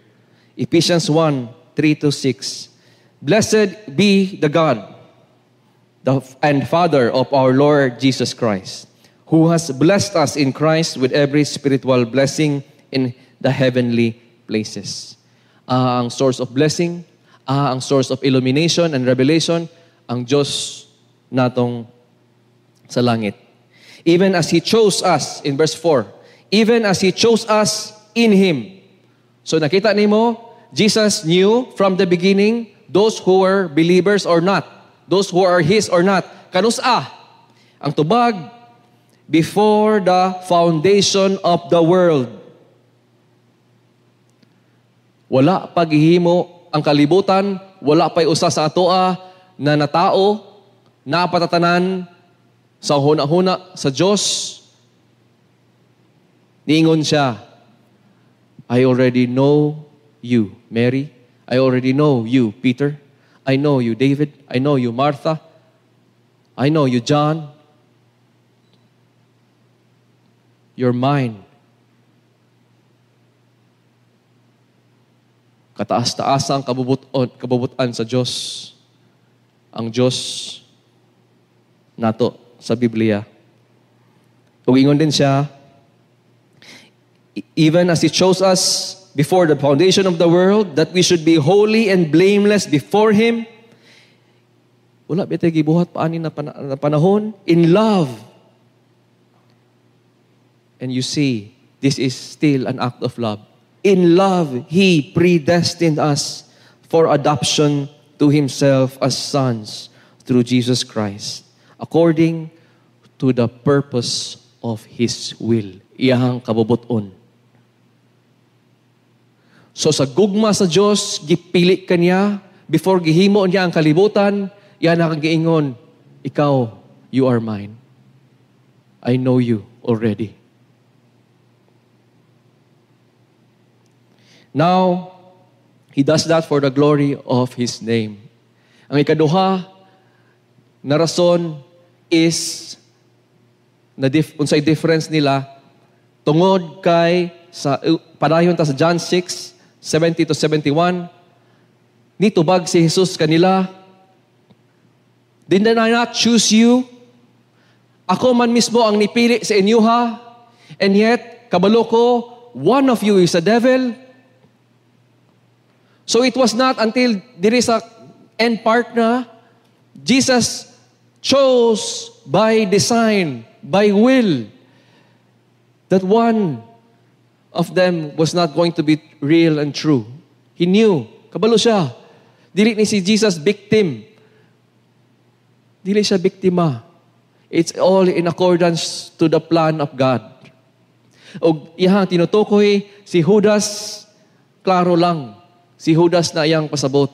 Ephesians 1:3 to 6. Blessed be the God the, and Father of our Lord Jesus Christ who has blessed us in Christ with every spiritual blessing in the heavenly places. Uh, ang source of blessing, uh, ang source of illumination and revelation, ang Diyos natong sa langit. Even as He chose us, in verse 4, even as He chose us in Him. So nakita ni mo, Jesus knew from the beginning those who were believers or not, those who are His or not. Kanus ah, ang tubag, before the foundation of the world. Wala paghihimo ang kalibutan, wala pa'y usa sa atoa na natao, napatatanan sa huna-huna sa Diyos. Ningon siya, I already know you, Mary. I already know you, Peter. I know you, David. I know you, Martha. I know you, John. your mind. Kataas-taas ang kabubuton, kabubutan sa Diyos. Ang Diyos nato sa Biblia. Ug din siya, e-, even as He chose us before the foundation of the world, that we should be holy and blameless before Him, wala bete, gibuhat pa ani na panahon in love and you see, this is still an act of love. In love, He predestined us for adoption to Himself as sons through Jesus Christ, according to the purpose of His will. Iyahang kabubuton. So sa gugma sa Dios gipili kaniya before gihimo niya ang kalibutan, iyan ang giingon, ikaw, you are mine. I know you already. Now, He does that for the glory of His name. Ang ikaduha na rason is na dif- unsay difference nila tungod kay sa uh, padayon ta sa John 6:70 to 71 ni tubag si Jesus kanila Did I not choose you? Ako man mismo ang nipili sa inyo ha, and yet, kabalo ko, one of you is a devil, So it was not until there is a end part na Jesus chose by design, by will, that one of them was not going to be real and true. He knew. Kabalo siya. Dili ni si Jesus victim. Dili siya biktima. It's all in accordance to the plan of God. O iyang tinutukoy si Judas, klaro lang si Judas na iyang pasabot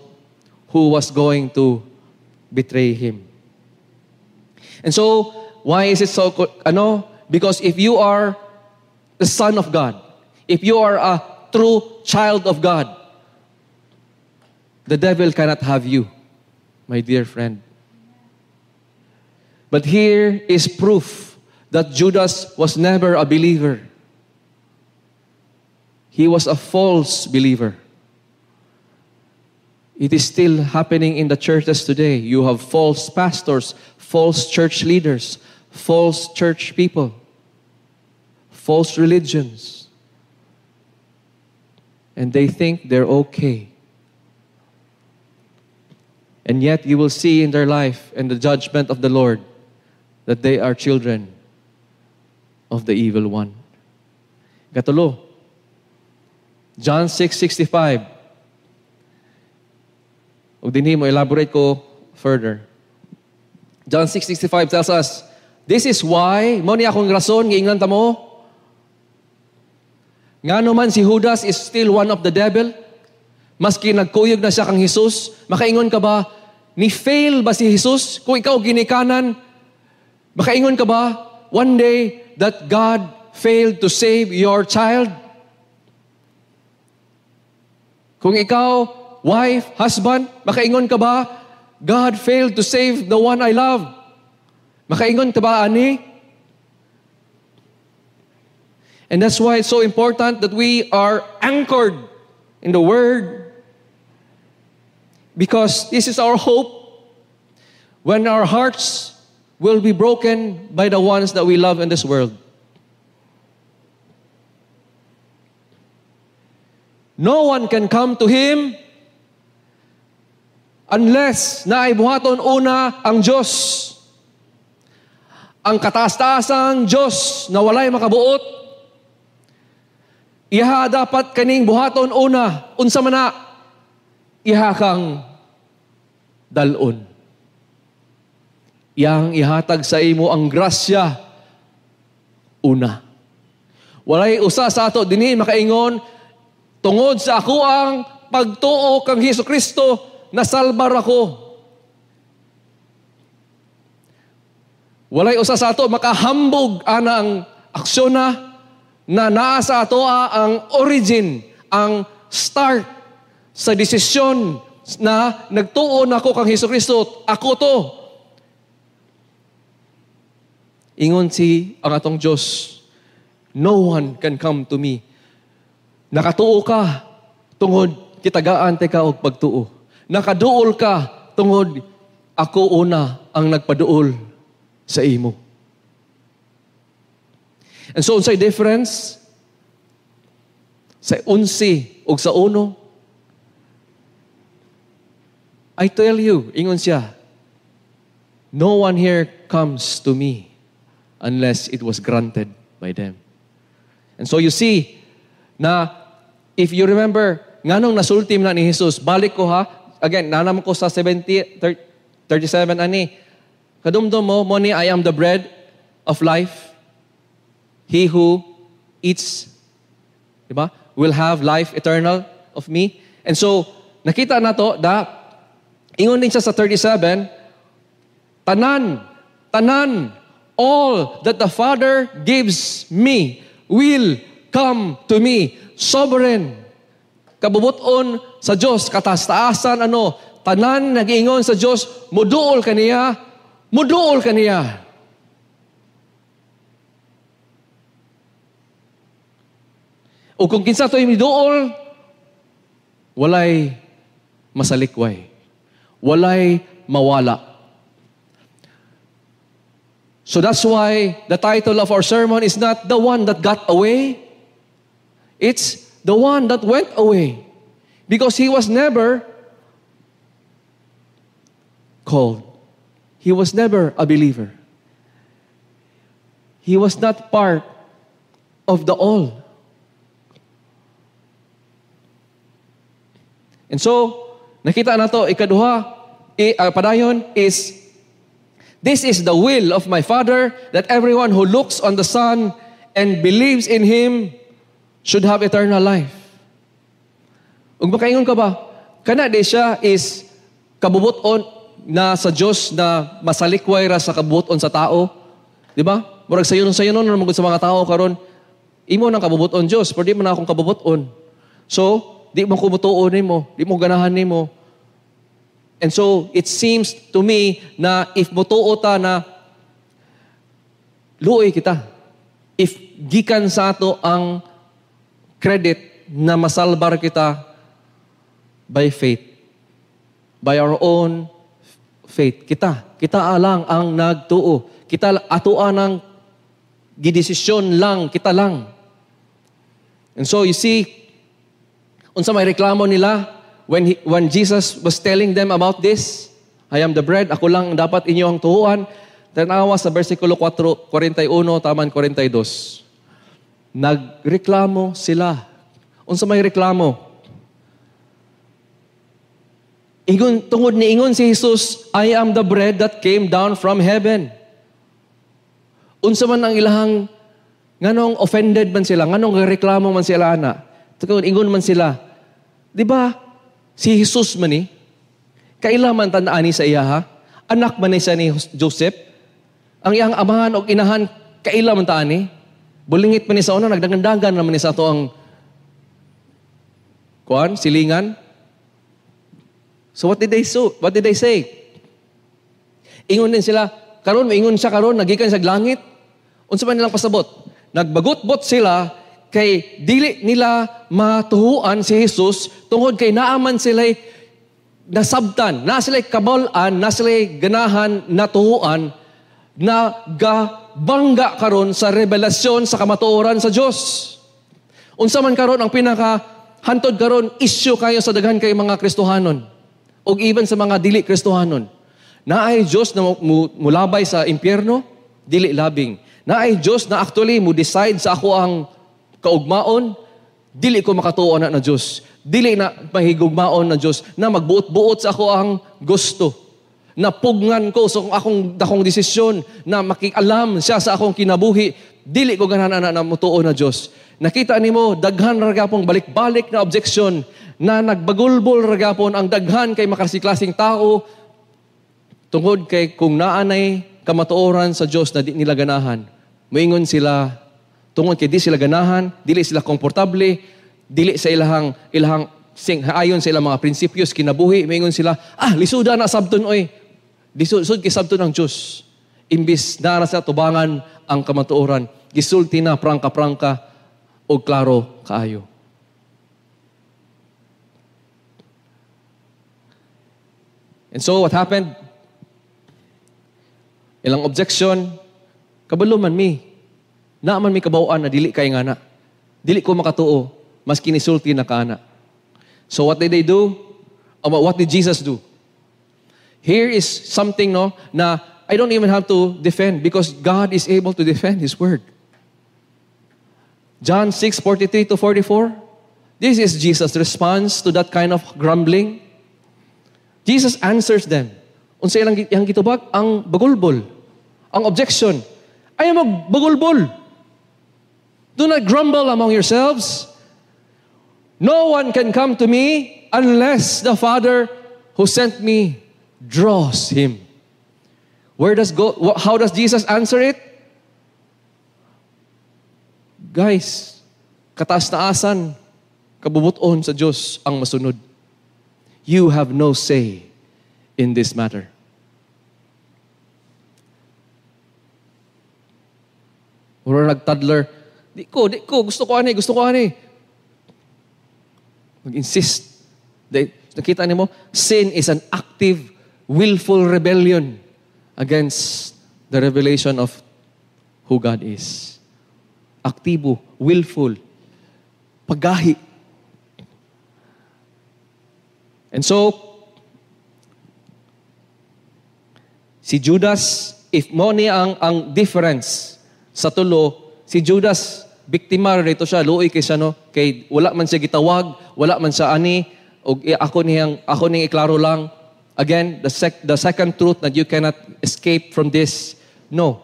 who was going to betray him. And so, why is it so, ano? Because if you are the son of God, if you are a true child of God, the devil cannot have you, my dear friend. But here is proof that Judas was never a believer. He was a false believer. It is still happening in the churches today. You have false pastors, false church leaders, false church people, false religions. And they think they're okay. And yet you will see in their life and the judgment of the Lord that they are children of the evil one. Katulo, John 6 65. Ug dinhi mo elaborate ko further. John 6:65 tells us, this is why mo ni akong rason nga ingnan ta mo. Ngano man si Judas is still one of the devil, maski nagkuyog na siya kang Hesus, makaingon ka ba ni fail ba si Hesus kung ikaw ginikanan? Makaingon ka ba one day that God failed to save your child? Kung ikaw wife, husband, makaingon ka ba? God failed to save the one I love. Makaingon ka ba, ani? And that's why it's so important that we are anchored in the Word. Because this is our hope when our hearts will be broken by the ones that we love in this world. No one can come to Him Unless na ibuhaton una ang Diyos. Ang katastasang taasang Diyos na walay makabuot. Iha dapat kaning buhaton una, unsa man na, iha kang dalon. Yang ihatag sa imo ang grasya una. Walay usa sa ato dinhi makaingon tungod sa ako ang pagtuo kang Hesus Kristo Nasalbar ako. Walay usa sa ato makahambog anang aksyon na na naa sa ato ang origin, ang start sa desisyon na nagtuon ako kang Hesus Kristo. Ako to. Ingon si ang atong Diyos, No one can come to me. Nakatuo ka, tungod, kitagaan, ka og pagtuo nakaduol ka tungod ako una ang nagpaduol sa imo. And so unsay difference sa unsi o sa uno? I tell you, ingon siya, no one here comes to me unless it was granted by them. And so you see, na if you remember, nganong nasultim na ni Jesus, balik ko ha, again, nanam ko sa 70, 37 ani, kadumdum mo, money, I am the bread of life. He who eats, di ba, will have life eternal of me. And so, nakita na to, da, ingon din siya sa 37, tanan, tanan, all that the Father gives me will come to me. Sovereign, kabubuton sa Dios katastaasan ano tanan nagingon sa Dios muduol kaniya muduol kaniya O kung kinsa to imiduol, walay masalikway. Walay mawala. So that's why the title of our sermon is not the one that got away. It's the one that went away because he was never called. He was never a believer. He was not part of the all. And so, nakita na to, ikaduha, i, uh, padayon is, This is the will of my Father, that everyone who looks on the Son and believes in Him should have eternal life. Ug makaingon ka ba? Kana di siya is kabubuton na sa Dios na masalikway ra sa kabubuton sa tao. Di ba? Murag sayon sayon nun, namagod sa mga tao karon imo nang kabubuton Dios, pero di man akong kabubuton. So, di mo ko mutuon nimo, di mo ganahan nimo. And so, it seems to me na if mutuo ta na luoy kita, if gikan sa ato ang credit na masalbar kita by faith. By our own faith. Kita. Kita lang ang nagtuo. Kita atuan ang gidesisyon lang. Kita lang. And so you see, unsa may reklamo nila, when, he, when Jesus was telling them about this, I am the bread, ako lang dapat inyo ang tuhuan, tanawa sa versikulo 4, 41, taman 42. Nagreklamo sila. Unsa may reklamo? Ingon, tungod ni ingon si Jesus, I am the bread that came down from heaven. Unsa man ang ilahang nganong offended man sila, nganong reklamo man sila ana. Tungod ingon man sila, di ba si Jesus man ni eh, kaila man tan-ani sa iya ha? Anak man ni sa ni Joseph. Ang iyang amahan o inahan kaila man ta ani? Bulingit man ni sa una, nagdagandagan naman ni sa ato ang kuan, silingan. So what did they so? What did they say? Ingon din sila, karon ingon siya karon nagikan sa langit. Unsa man nilang pasabot? Nagbagot-bot sila kay dili nila matuhuan si Jesus tungod kay naaman sila'y nasabtan, na sila'y kabalaan, na sila'y ganahan, natuhuan, na ga bangga karon sa revelasyon sa kamatuoran sa Dios. Unsa man karon ang pinaka hantod karon isyu kayo sa daghan kay mga Kristohanon o even sa mga dili Kristohanon. Naay Dios na mulabay sa impyerno, dili labing. Naay Dios na actually mo decide sa ako ang kaugmaon, dili ko makatuo na na Dios. Dili na mahigugmaon na Dios na magbuot-buot sa ako ang gusto napugngan ko sa akong dakong desisyon na makialam siya sa akong kinabuhi, dili ko ganahan na mutuo na Dios. Nakita nimo daghan ra gapong balik-balik na objection na nagbagulbol ra gapon ang daghan kay makasiklasing tao tungod kay kung naanay kamatuoran sa Dios na di nila ganahan. Moingon sila tungod kay di sila ganahan, dili sila komportable, dili sa ilahang ilahang sing ayon sa ilang mga prinsipyos kinabuhi, moingon sila, ah lisuda na sabton oy, Disulsod kisabto ng Diyos. Imbis nara sa tubangan ang kamatuoran. Gisulti na prangka-prangka o klaro kaayo. And so what happened? Ilang objection, kabalo man mi. Na man mi kabauan na dili kay ngana. Dili ko makatuo, mas kinisulti na kana. So what did they do? What did Jesus do? Here is something no na I don't even have to defend because God is able to defend his word. John 6, 43 to 44. This is Jesus' response to that kind of grumbling. Jesus answers them. Unsa ilang yang gitubag? Ang bagulbol. Ang objection. Ay mo bagulbol. Do not grumble among yourselves. No one can come to me unless the Father who sent me draws him. Where does go? how does Jesus answer it? Guys, kataas-taasan, kabubuton sa Diyos ang masunod. You have no say in this matter. Or nag-toddler, di ko, di ko, gusto ko ani, gusto ko ani. Mag-insist. Nakita niyo mo, sin is an active willful rebellion against the revelation of who God is. Aktibo, willful, paggahi. And so, si Judas, if mo ni ang, ang difference sa tulo, si Judas, biktima rito siya, luoy kay siya, no? Kay wala man siya gitawag, wala man siya ani, og eh, ako niyang, ako niyang iklaro lang, Again, the, sec- the second truth that you cannot escape from this no.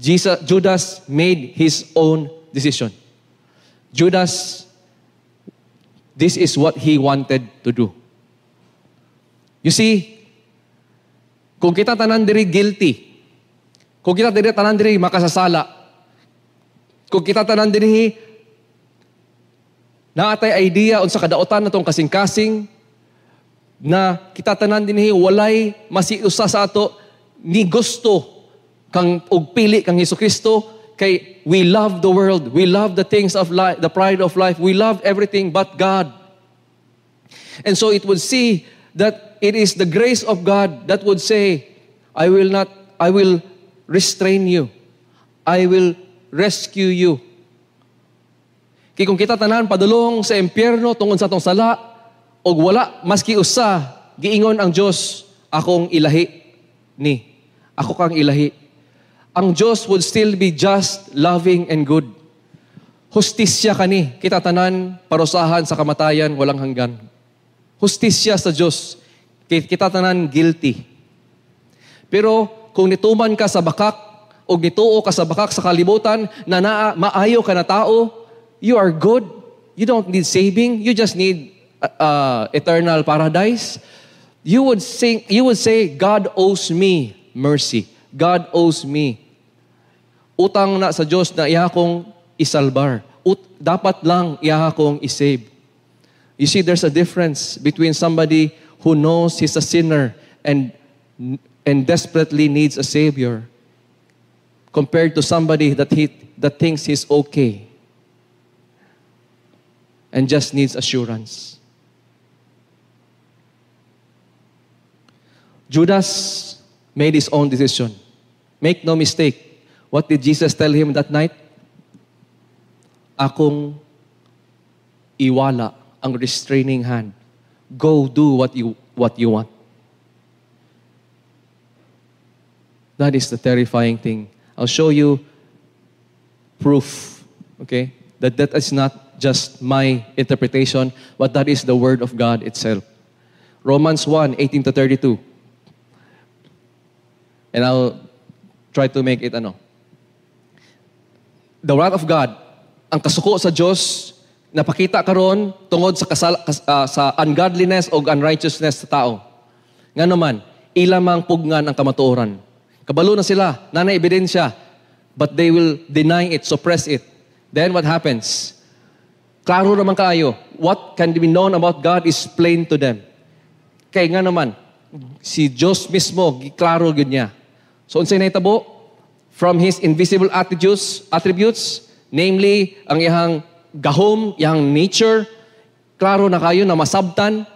Jesus, Judas made his own decision. Judas, this is what he wanted to do. You see, kung kita tanan diri guilty, kung kita diri tanan diri makasasala, kung kita tanan diri naatay idea unsa kadaotan natong kasing-kasing, na kitatanan din hi walay masiusa sa ato ni gusto kang og pili kang Hesus Kristo kay we love the world we love the things of life the pride of life we love everything but God and so it would see that it is the grace of God that would say I will not I will restrain you I will rescue you kay kung kita tanan padulong sa impyerno tungod sa atong sala og wala maski usa giingon ang Dios akong ilahi ni ako kang ilahi ang Dios would still be just loving and good hustisya kani kita tanan parusahan sa kamatayan walang hanggan hustisya sa Dios kita tanan guilty pero kung nituman ka sa bakak o nituo ka sa bakak sa kalibutan na naa, maayo ka na tao, you are good. You don't need saving. You just need Uh, uh, eternal paradise, you would sing, you would say, God owes me mercy. God owes me. Utang na sa Diyos na iya kong isalbar. Ut, dapat lang iya kong isave. You see, there's a difference between somebody who knows he's a sinner and, and desperately needs a Savior compared to somebody that, he, that thinks he's okay and just needs assurance. Judas made his own decision. Make no mistake, what did Jesus tell him that night? Akong iwala ang restraining hand. Go do what you, what you want. That is the terrifying thing. I'll show you proof, okay? That that is not just my interpretation, but that is the Word of God itself. Romans 1:18 to 32. And I'll try to make it ano. The wrath of God, ang kasuko sa Diyos, napakita karon tungod sa kasal, kas, uh, sa ungodliness o unrighteousness sa tao. Nga naman, ilamang pugngan ang kamatuoran. Kabalo na sila, nana ebidensya, but they will deny it, suppress it. Then what happens? Klaro naman kayo, what can be known about God is plain to them. Kaya nga naman, si Diyos mismo, klaro yun niya. So unsay na nahitabo from his invisible attributes, attributes namely ang iyang gahom, iyang nature, klaro na kayo na masabtan.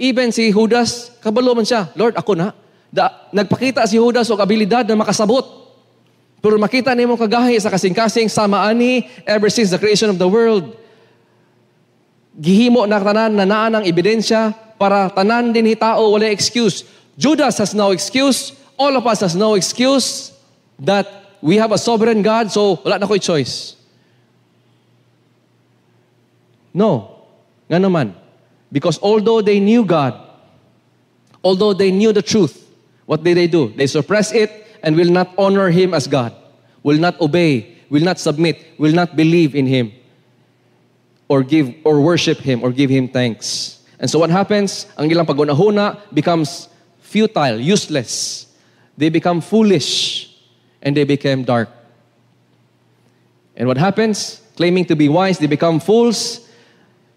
Even si Judas, kabalo man siya, Lord, ako na. Da, nagpakita si Judas og kabilidad na makasabot. Pero makita nimo kagahi sa kasing-kasing sama ani ever since the creation of the world. Gihimo na tanan na naan ang ebidensya para tanan din hitao wala excuse. Judas has no excuse all of us has no excuse that we have a sovereign God, so wala na ko'y choice. No. Nga naman. Because although they knew God, although they knew the truth, what did they do? They suppress it and will not honor Him as God, will not obey, will not submit, will not believe in Him, or give or worship Him or give Him thanks. And so what happens? Ang ilang pagunahuna becomes futile, useless. They become foolish and they became dark. And what happens? Claiming to be wise, they become fools.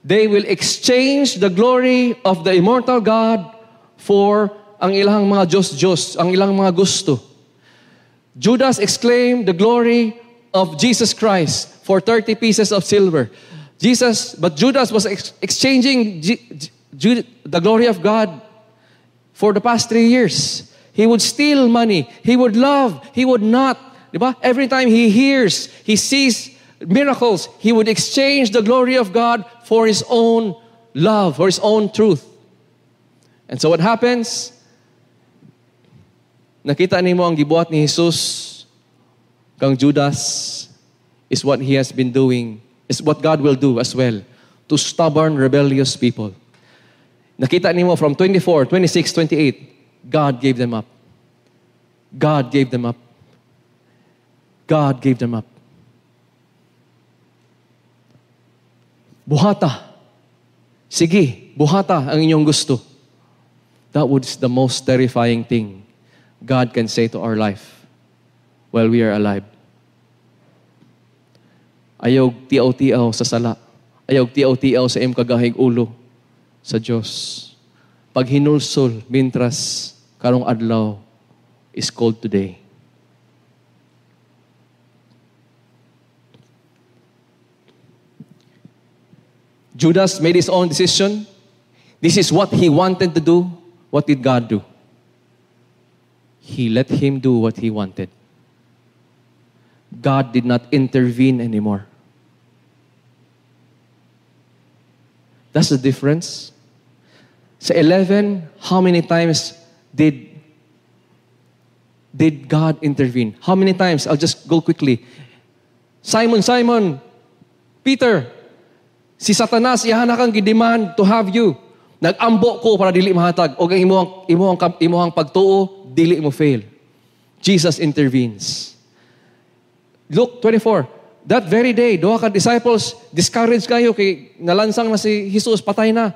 They will exchange the glory of the immortal God for ang ilang mga Diyos-Diyos, ang ilang mga gusto. Judas exclaimed the glory of Jesus Christ for 30 pieces of silver. Jesus, but Judas was ex- exchanging G- G- the glory of God for the past three years. He would steal money. He would love. He would not. Diba? Every time he hears, he sees miracles, he would exchange the glory of God for his own love, for his own truth. And so what happens? Nakita nimo ang gibuhat ni Jesus kang Judas is what he has been doing. Is what God will do as well to stubborn, rebellious people. Nakita nimo from 24, 26, 28, God gave them up. God gave them up. God gave them up. Buhata. Sige, buhata ang inyong gusto. That was the most terrifying thing God can say to our life while we are alive. Ayog tiaw-tiaw sa sala. Ayog tiaw-tiaw sa imkagahig ulo sa Diyos. pag hinulsol, mintras karong adlaw is cold today. Judas made his own decision. This is what he wanted to do. What did God do? He let him do what he wanted. God did not intervene anymore. That's the difference Sa 11, how many times did did God intervene? How many times? I'll just go quickly. Simon, Simon, Peter, si Satanas ihana kang gidemand to have you. Nagambo ko para dili mahatag og ang imong imong imong pagtuo dili mo fail. Jesus intervenes. Luke 24. That very day, doha ka disciples discouraged kayo kay nalansang na si Jesus patay na.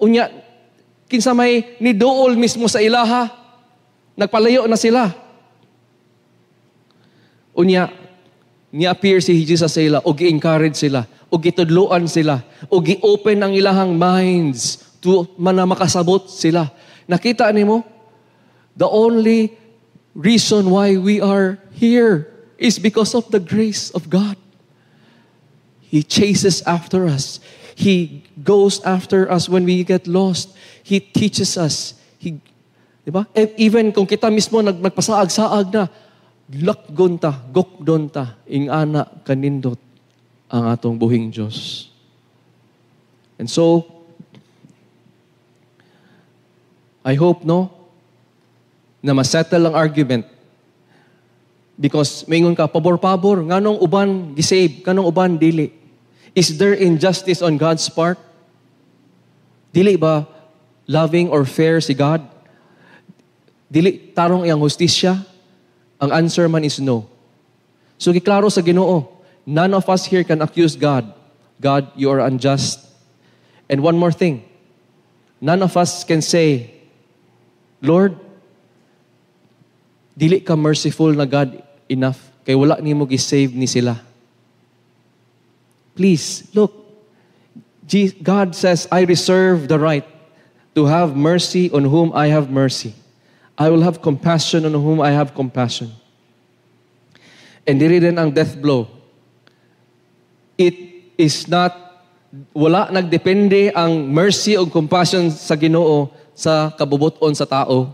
Unya kinsa may niduol mismo sa ilaha, nagpalayo na sila. Unya, ni-appear si Jesus sa ila, o encourage sila, o gitudluan sila, o gi-open ang ilahang minds to na makasabot sila. Nakita nimo the only reason why we are here is because of the grace of God. He chases after us. He goes after us when we get lost. He teaches us. He, di ba? even kung kita mismo nag, nagpasaag-saag na, lakgonta, gokdonta, ingana, kanindot, ang atong buhing Diyos. And so, I hope, no, na masettle ang argument. Because, maingon ka, pabor-pabor, nganong uban gisave, kanong uban dili. Is there injustice on God's part? Dili ba loving or fair si God? Dili, tarong iyang hustisya? Ang answer man is no. So, giklaro sa ginoo, none of us here can accuse God. God, you are unjust. And one more thing, none of us can say, Lord, dili ka merciful na God enough kay wala nimo gi-save ni sila. Please, look. God says, I reserve the right to have mercy on whom I have mercy. I will have compassion on whom I have compassion. And diri rin ang death blow. It is not, wala nagdepende ang mercy o compassion sa ginoo sa kabubuton sa tao,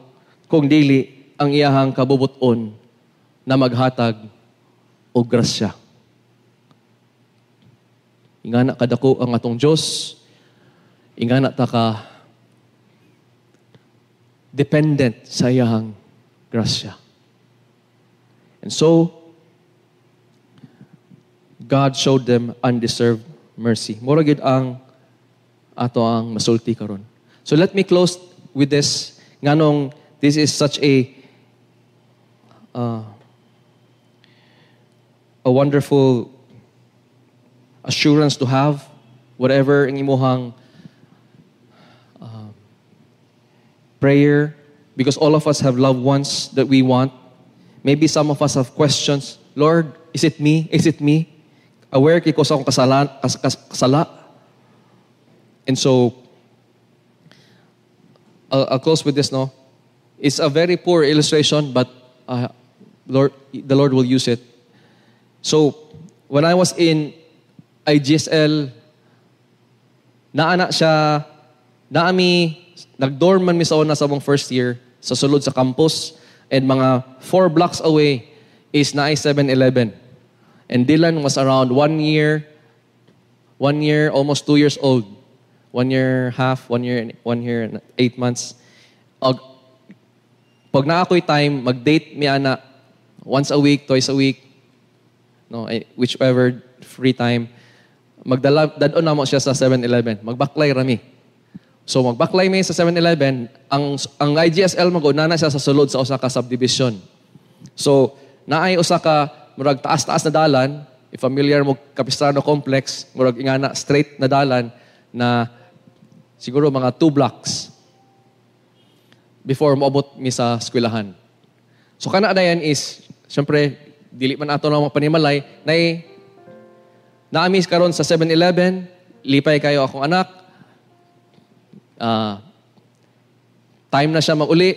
kung dili ang iyahang kabubuton na maghatag o grasya. Ingana kadako ang atong Diyos, ingana ta ka dependent sa iyahang grasya. And so, God showed them undeserved mercy. Mura ang ato ang masulti karon. So let me close with this nganong this is such a uh, a wonderful assurance to have whatever ang imuhang prayer, because all of us have loved ones that we want. Maybe some of us have questions. Lord, is it me? Is it me? Aware kiko sa akong kasalan, kas, kas, kasala. And so, I'll, I'll, close with this No, It's a very poor illustration, but uh, Lord, the Lord will use it. So, when I was in IGSL, naana siya Naami, nagdorman mi sa una sa mong first year sa sulod sa campus and mga four blocks away is na 7-Eleven. And Dylan was around one year, one year, almost two years old. One year half, one year, one year and eight months. Og, pag na ako'y time, mag-date mi ana once a week, twice a week, no, eh, whichever free time, magdala, dadon na mo siya sa 7-Eleven. Magbaklay rami. So magbaklay may sa 7-Eleven, ang, ang IGSL mag-una na siya sa sulod sa Osaka subdivision. So, naay Osaka, murag taas-taas na dalan, if familiar mo Capistrano complex, murag ingana straight na dalan na siguro mga 2 blocks before moabot mi sa eskwelahan. So kana dayan is syempre dili man ato na panimalay nay naamis karon sa 7-Eleven, lipay kayo akong anak, uh, time na siya mag mauli.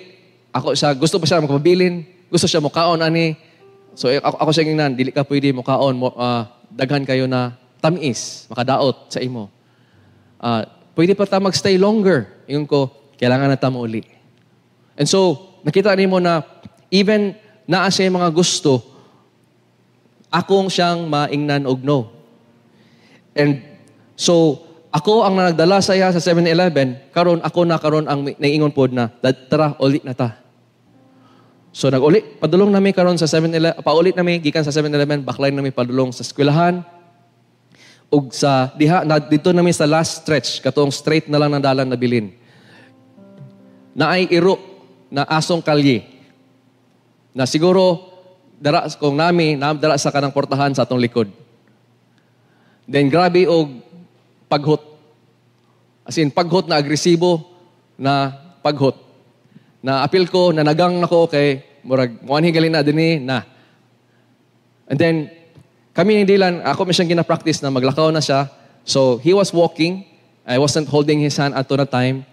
Ako siya, gusto pa siya makapabilin. Gusto siya mukaon, ani. So eh, ako, ako siya ngingnan, dili ka pwede mukaon, uh, daghan kayo na tamis, makadaot sa imo. Uh, pwede pa ta magstay longer. Ingon ko, kailangan na ta mauli. And so, nakita ni mo na even naa siya mga gusto, akong siyang maingnan og no. And so, ako ang nagdala sa iya sa 7-Eleven, karon ako na karon ang naingon pod na, tara, ulit na ta. So nag naguli, padulong nami karon sa 7-Eleven, paulit nami gikan sa 7-Eleven, baklay nami padulong sa eskwelahan. Ug sa diha na dito nami sa last stretch, katong straight na lang na dalan na bilin. Naay iro na asong kalye. Na siguro dara kung nami na dara sa kanang portahan sa atong likod. Then grabe og paghot. As in, paghot na agresibo na paghot. Na apil ko, na nagang ako kay murag mo higalin na dinhi na. And then kami ni Dylan, ako may siyang gina-practice na maglakaw na siya. So he was walking. I wasn't holding his hand at na time.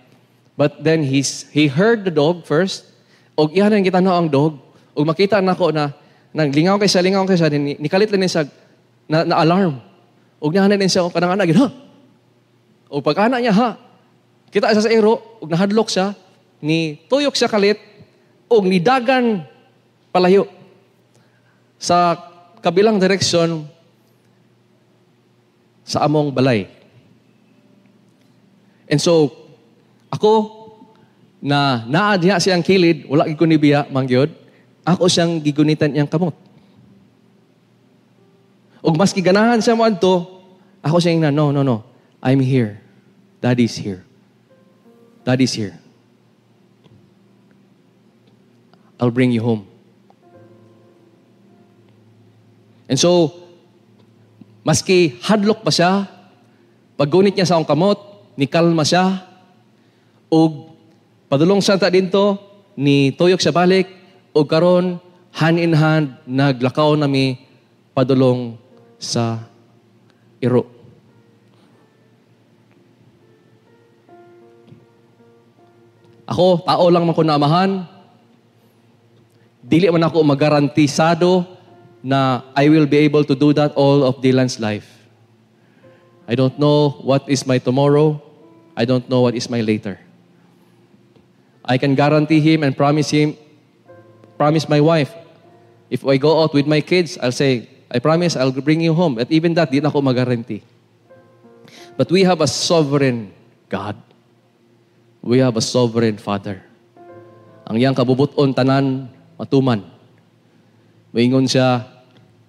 But then he's, he heard the dog first. Og ihanan kita na ang dog. Og makita na ko na nang lingaw kay siya, lingaw kay siya, ni, nikalit lang din siya na, na alarm. Og niya hanan siya, oh, kanang anak, ha? O pagkana niya ha, kita sa ero, ug nahadlok siya, ni tuyok siya kalit, o ni dagan palayo. Sa kabilang direksyon, sa among balay. And so, ako, na naadya siyang kilid, wala gid ko ni biya, mangyod, ako siyang gigunitan iyang kamot. Ug maski ganahan siya mo adto, ako siyang na, no, no, no, I'm here. That is here. That is here. I'll bring you home. And so, maski hadlock pa siya, paggunit niya sa akong kamot, ni kalma siya, o padulong santa din to, ni tuyok siya balik, o karon hand in hand, naglakaw nami padulong sa iro. Ako, tao lang man ko naamahan. Dili man ako magarantisado na I will be able to do that all of Dylan's life. I don't know what is my tomorrow. I don't know what is my later. I can guarantee him and promise him, promise my wife, if I go out with my kids, I'll say, I promise I'll bring you home. At even that, di na ako mag-guarantee. But we have a sovereign God we have a sovereign Father. Ang iyang kabubuton tanan matuman. Moingon siya,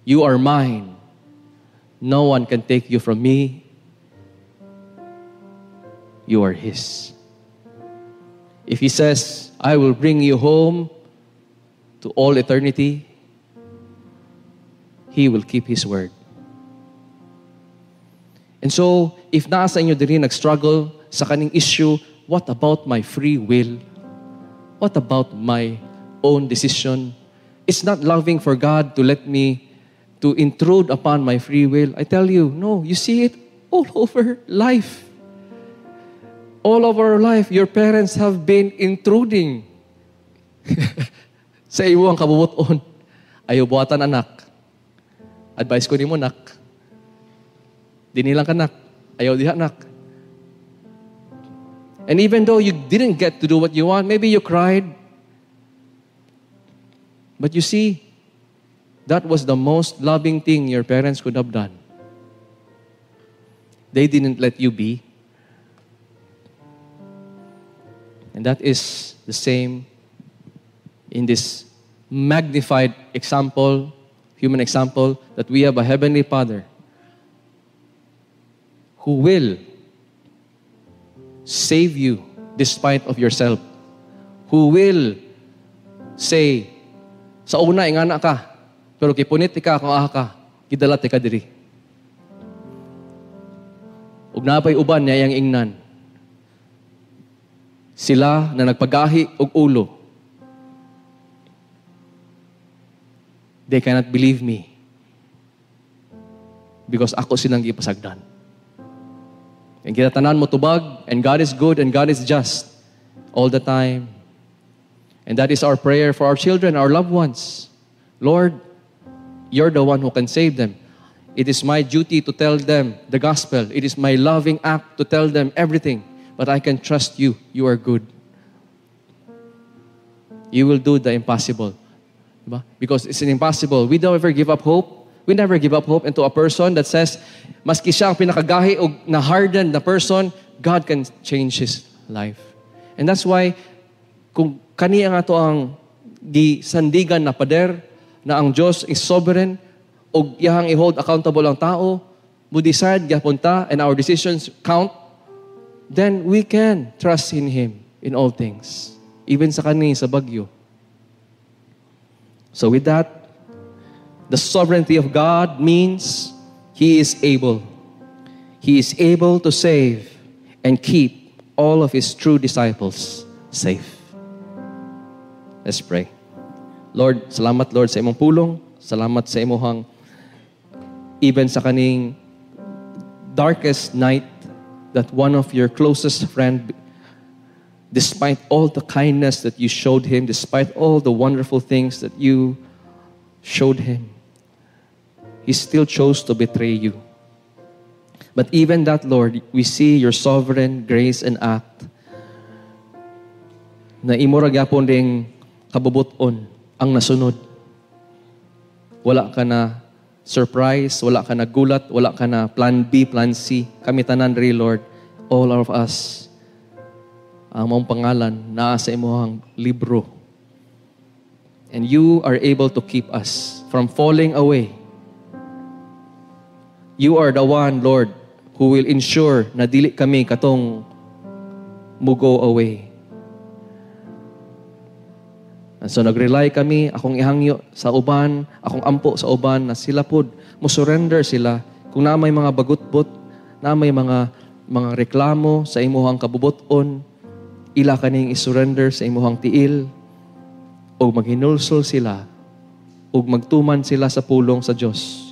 You are mine. No one can take you from me. You are His. If He says, I will bring you home to all eternity, He will keep His word. And so, if nasa inyo din nag-struggle sa kaning issue What about my free will? What about my own decision? It's not loving for God to let me to intrude upon my free will. I tell you, no, you see it all over life. All over life, your parents have been intruding sa iyo ang kabubuton. Ayaw buhatan anak. Advice ko ni mo, nak. Dinilang ka, nak. Ayaw diha, nak and even though you didn't get to do what you want, maybe you cried. But you see, that was the most loving thing your parents could have done. They didn't let you be. And that is the same in this magnified example, human example, that we have a Heavenly Father who will save you despite of yourself. Who will say, sa una, ingana ka, pero kipunit ka kung aha ka, gidalat ka diri. Ug napay uban niya ang ingnan. Sila na nagpagahi og ulo. They cannot believe me because ako silang pasagdan. And kinatanan mo tubag, and God is good and God is just all the time. And that is our prayer for our children, our loved ones. Lord, you're the one who can save them. It is my duty to tell them the gospel. It is my loving act to tell them everything. But I can trust you. You are good. You will do the impossible. Because it's impossible. We don't ever give up hope. We never give up hope into a person that says, maski siya ang pinakagahi o na-hardened na person, God can change his life. And that's why, kung kaniya nga to ang gisandigan na pader, na ang Diyos is sovereign, o yahang i-hold accountable ang tao, mo decide, gapunta, and our decisions count, then we can trust in Him in all things. Even sa kani, sa bagyo. So with that, The sovereignty of God means He is able. He is able to save and keep all of His true disciples safe. Let's pray. Lord, salamat Lord sa imong pulong. Salamat sa imong even sa kaning darkest night that one of your closest friend despite all the kindness that you showed him, despite all the wonderful things that you showed him, he still chose to betray you. But even that, Lord, we see your sovereign grace and act na imura gapon ding kabubuton ang nasunod. Wala ka na surprise, wala ka na gulat, wala ka na plan B, plan C. Kami tanan ri, Lord, all of us, ang mong pangalan, naa sa imuhang libro. And you are able to keep us from falling away You are the one, Lord, who will ensure na dili kami katong go away. And so nagrely kami, akong ihangyo sa uban, akong ampo sa uban na sila pod, mo surrender sila kung na may mga bagutbot, na may mga mga reklamo sa imuhang kabuboton, ila kaning isurrender sa imuhang tiil o maghinulsol sila o magtuman sila sa pulong sa Diyos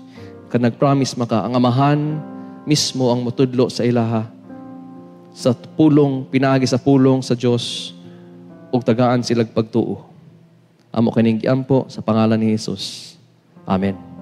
Kad nagpromise maka, ang amahan mismo ang mutudlo sa ilaha sa pulong, pinagi sa pulong sa Diyos ug tagaan silag pagtuo. Amo kining giampo sa pangalan ni Hesus. Amen.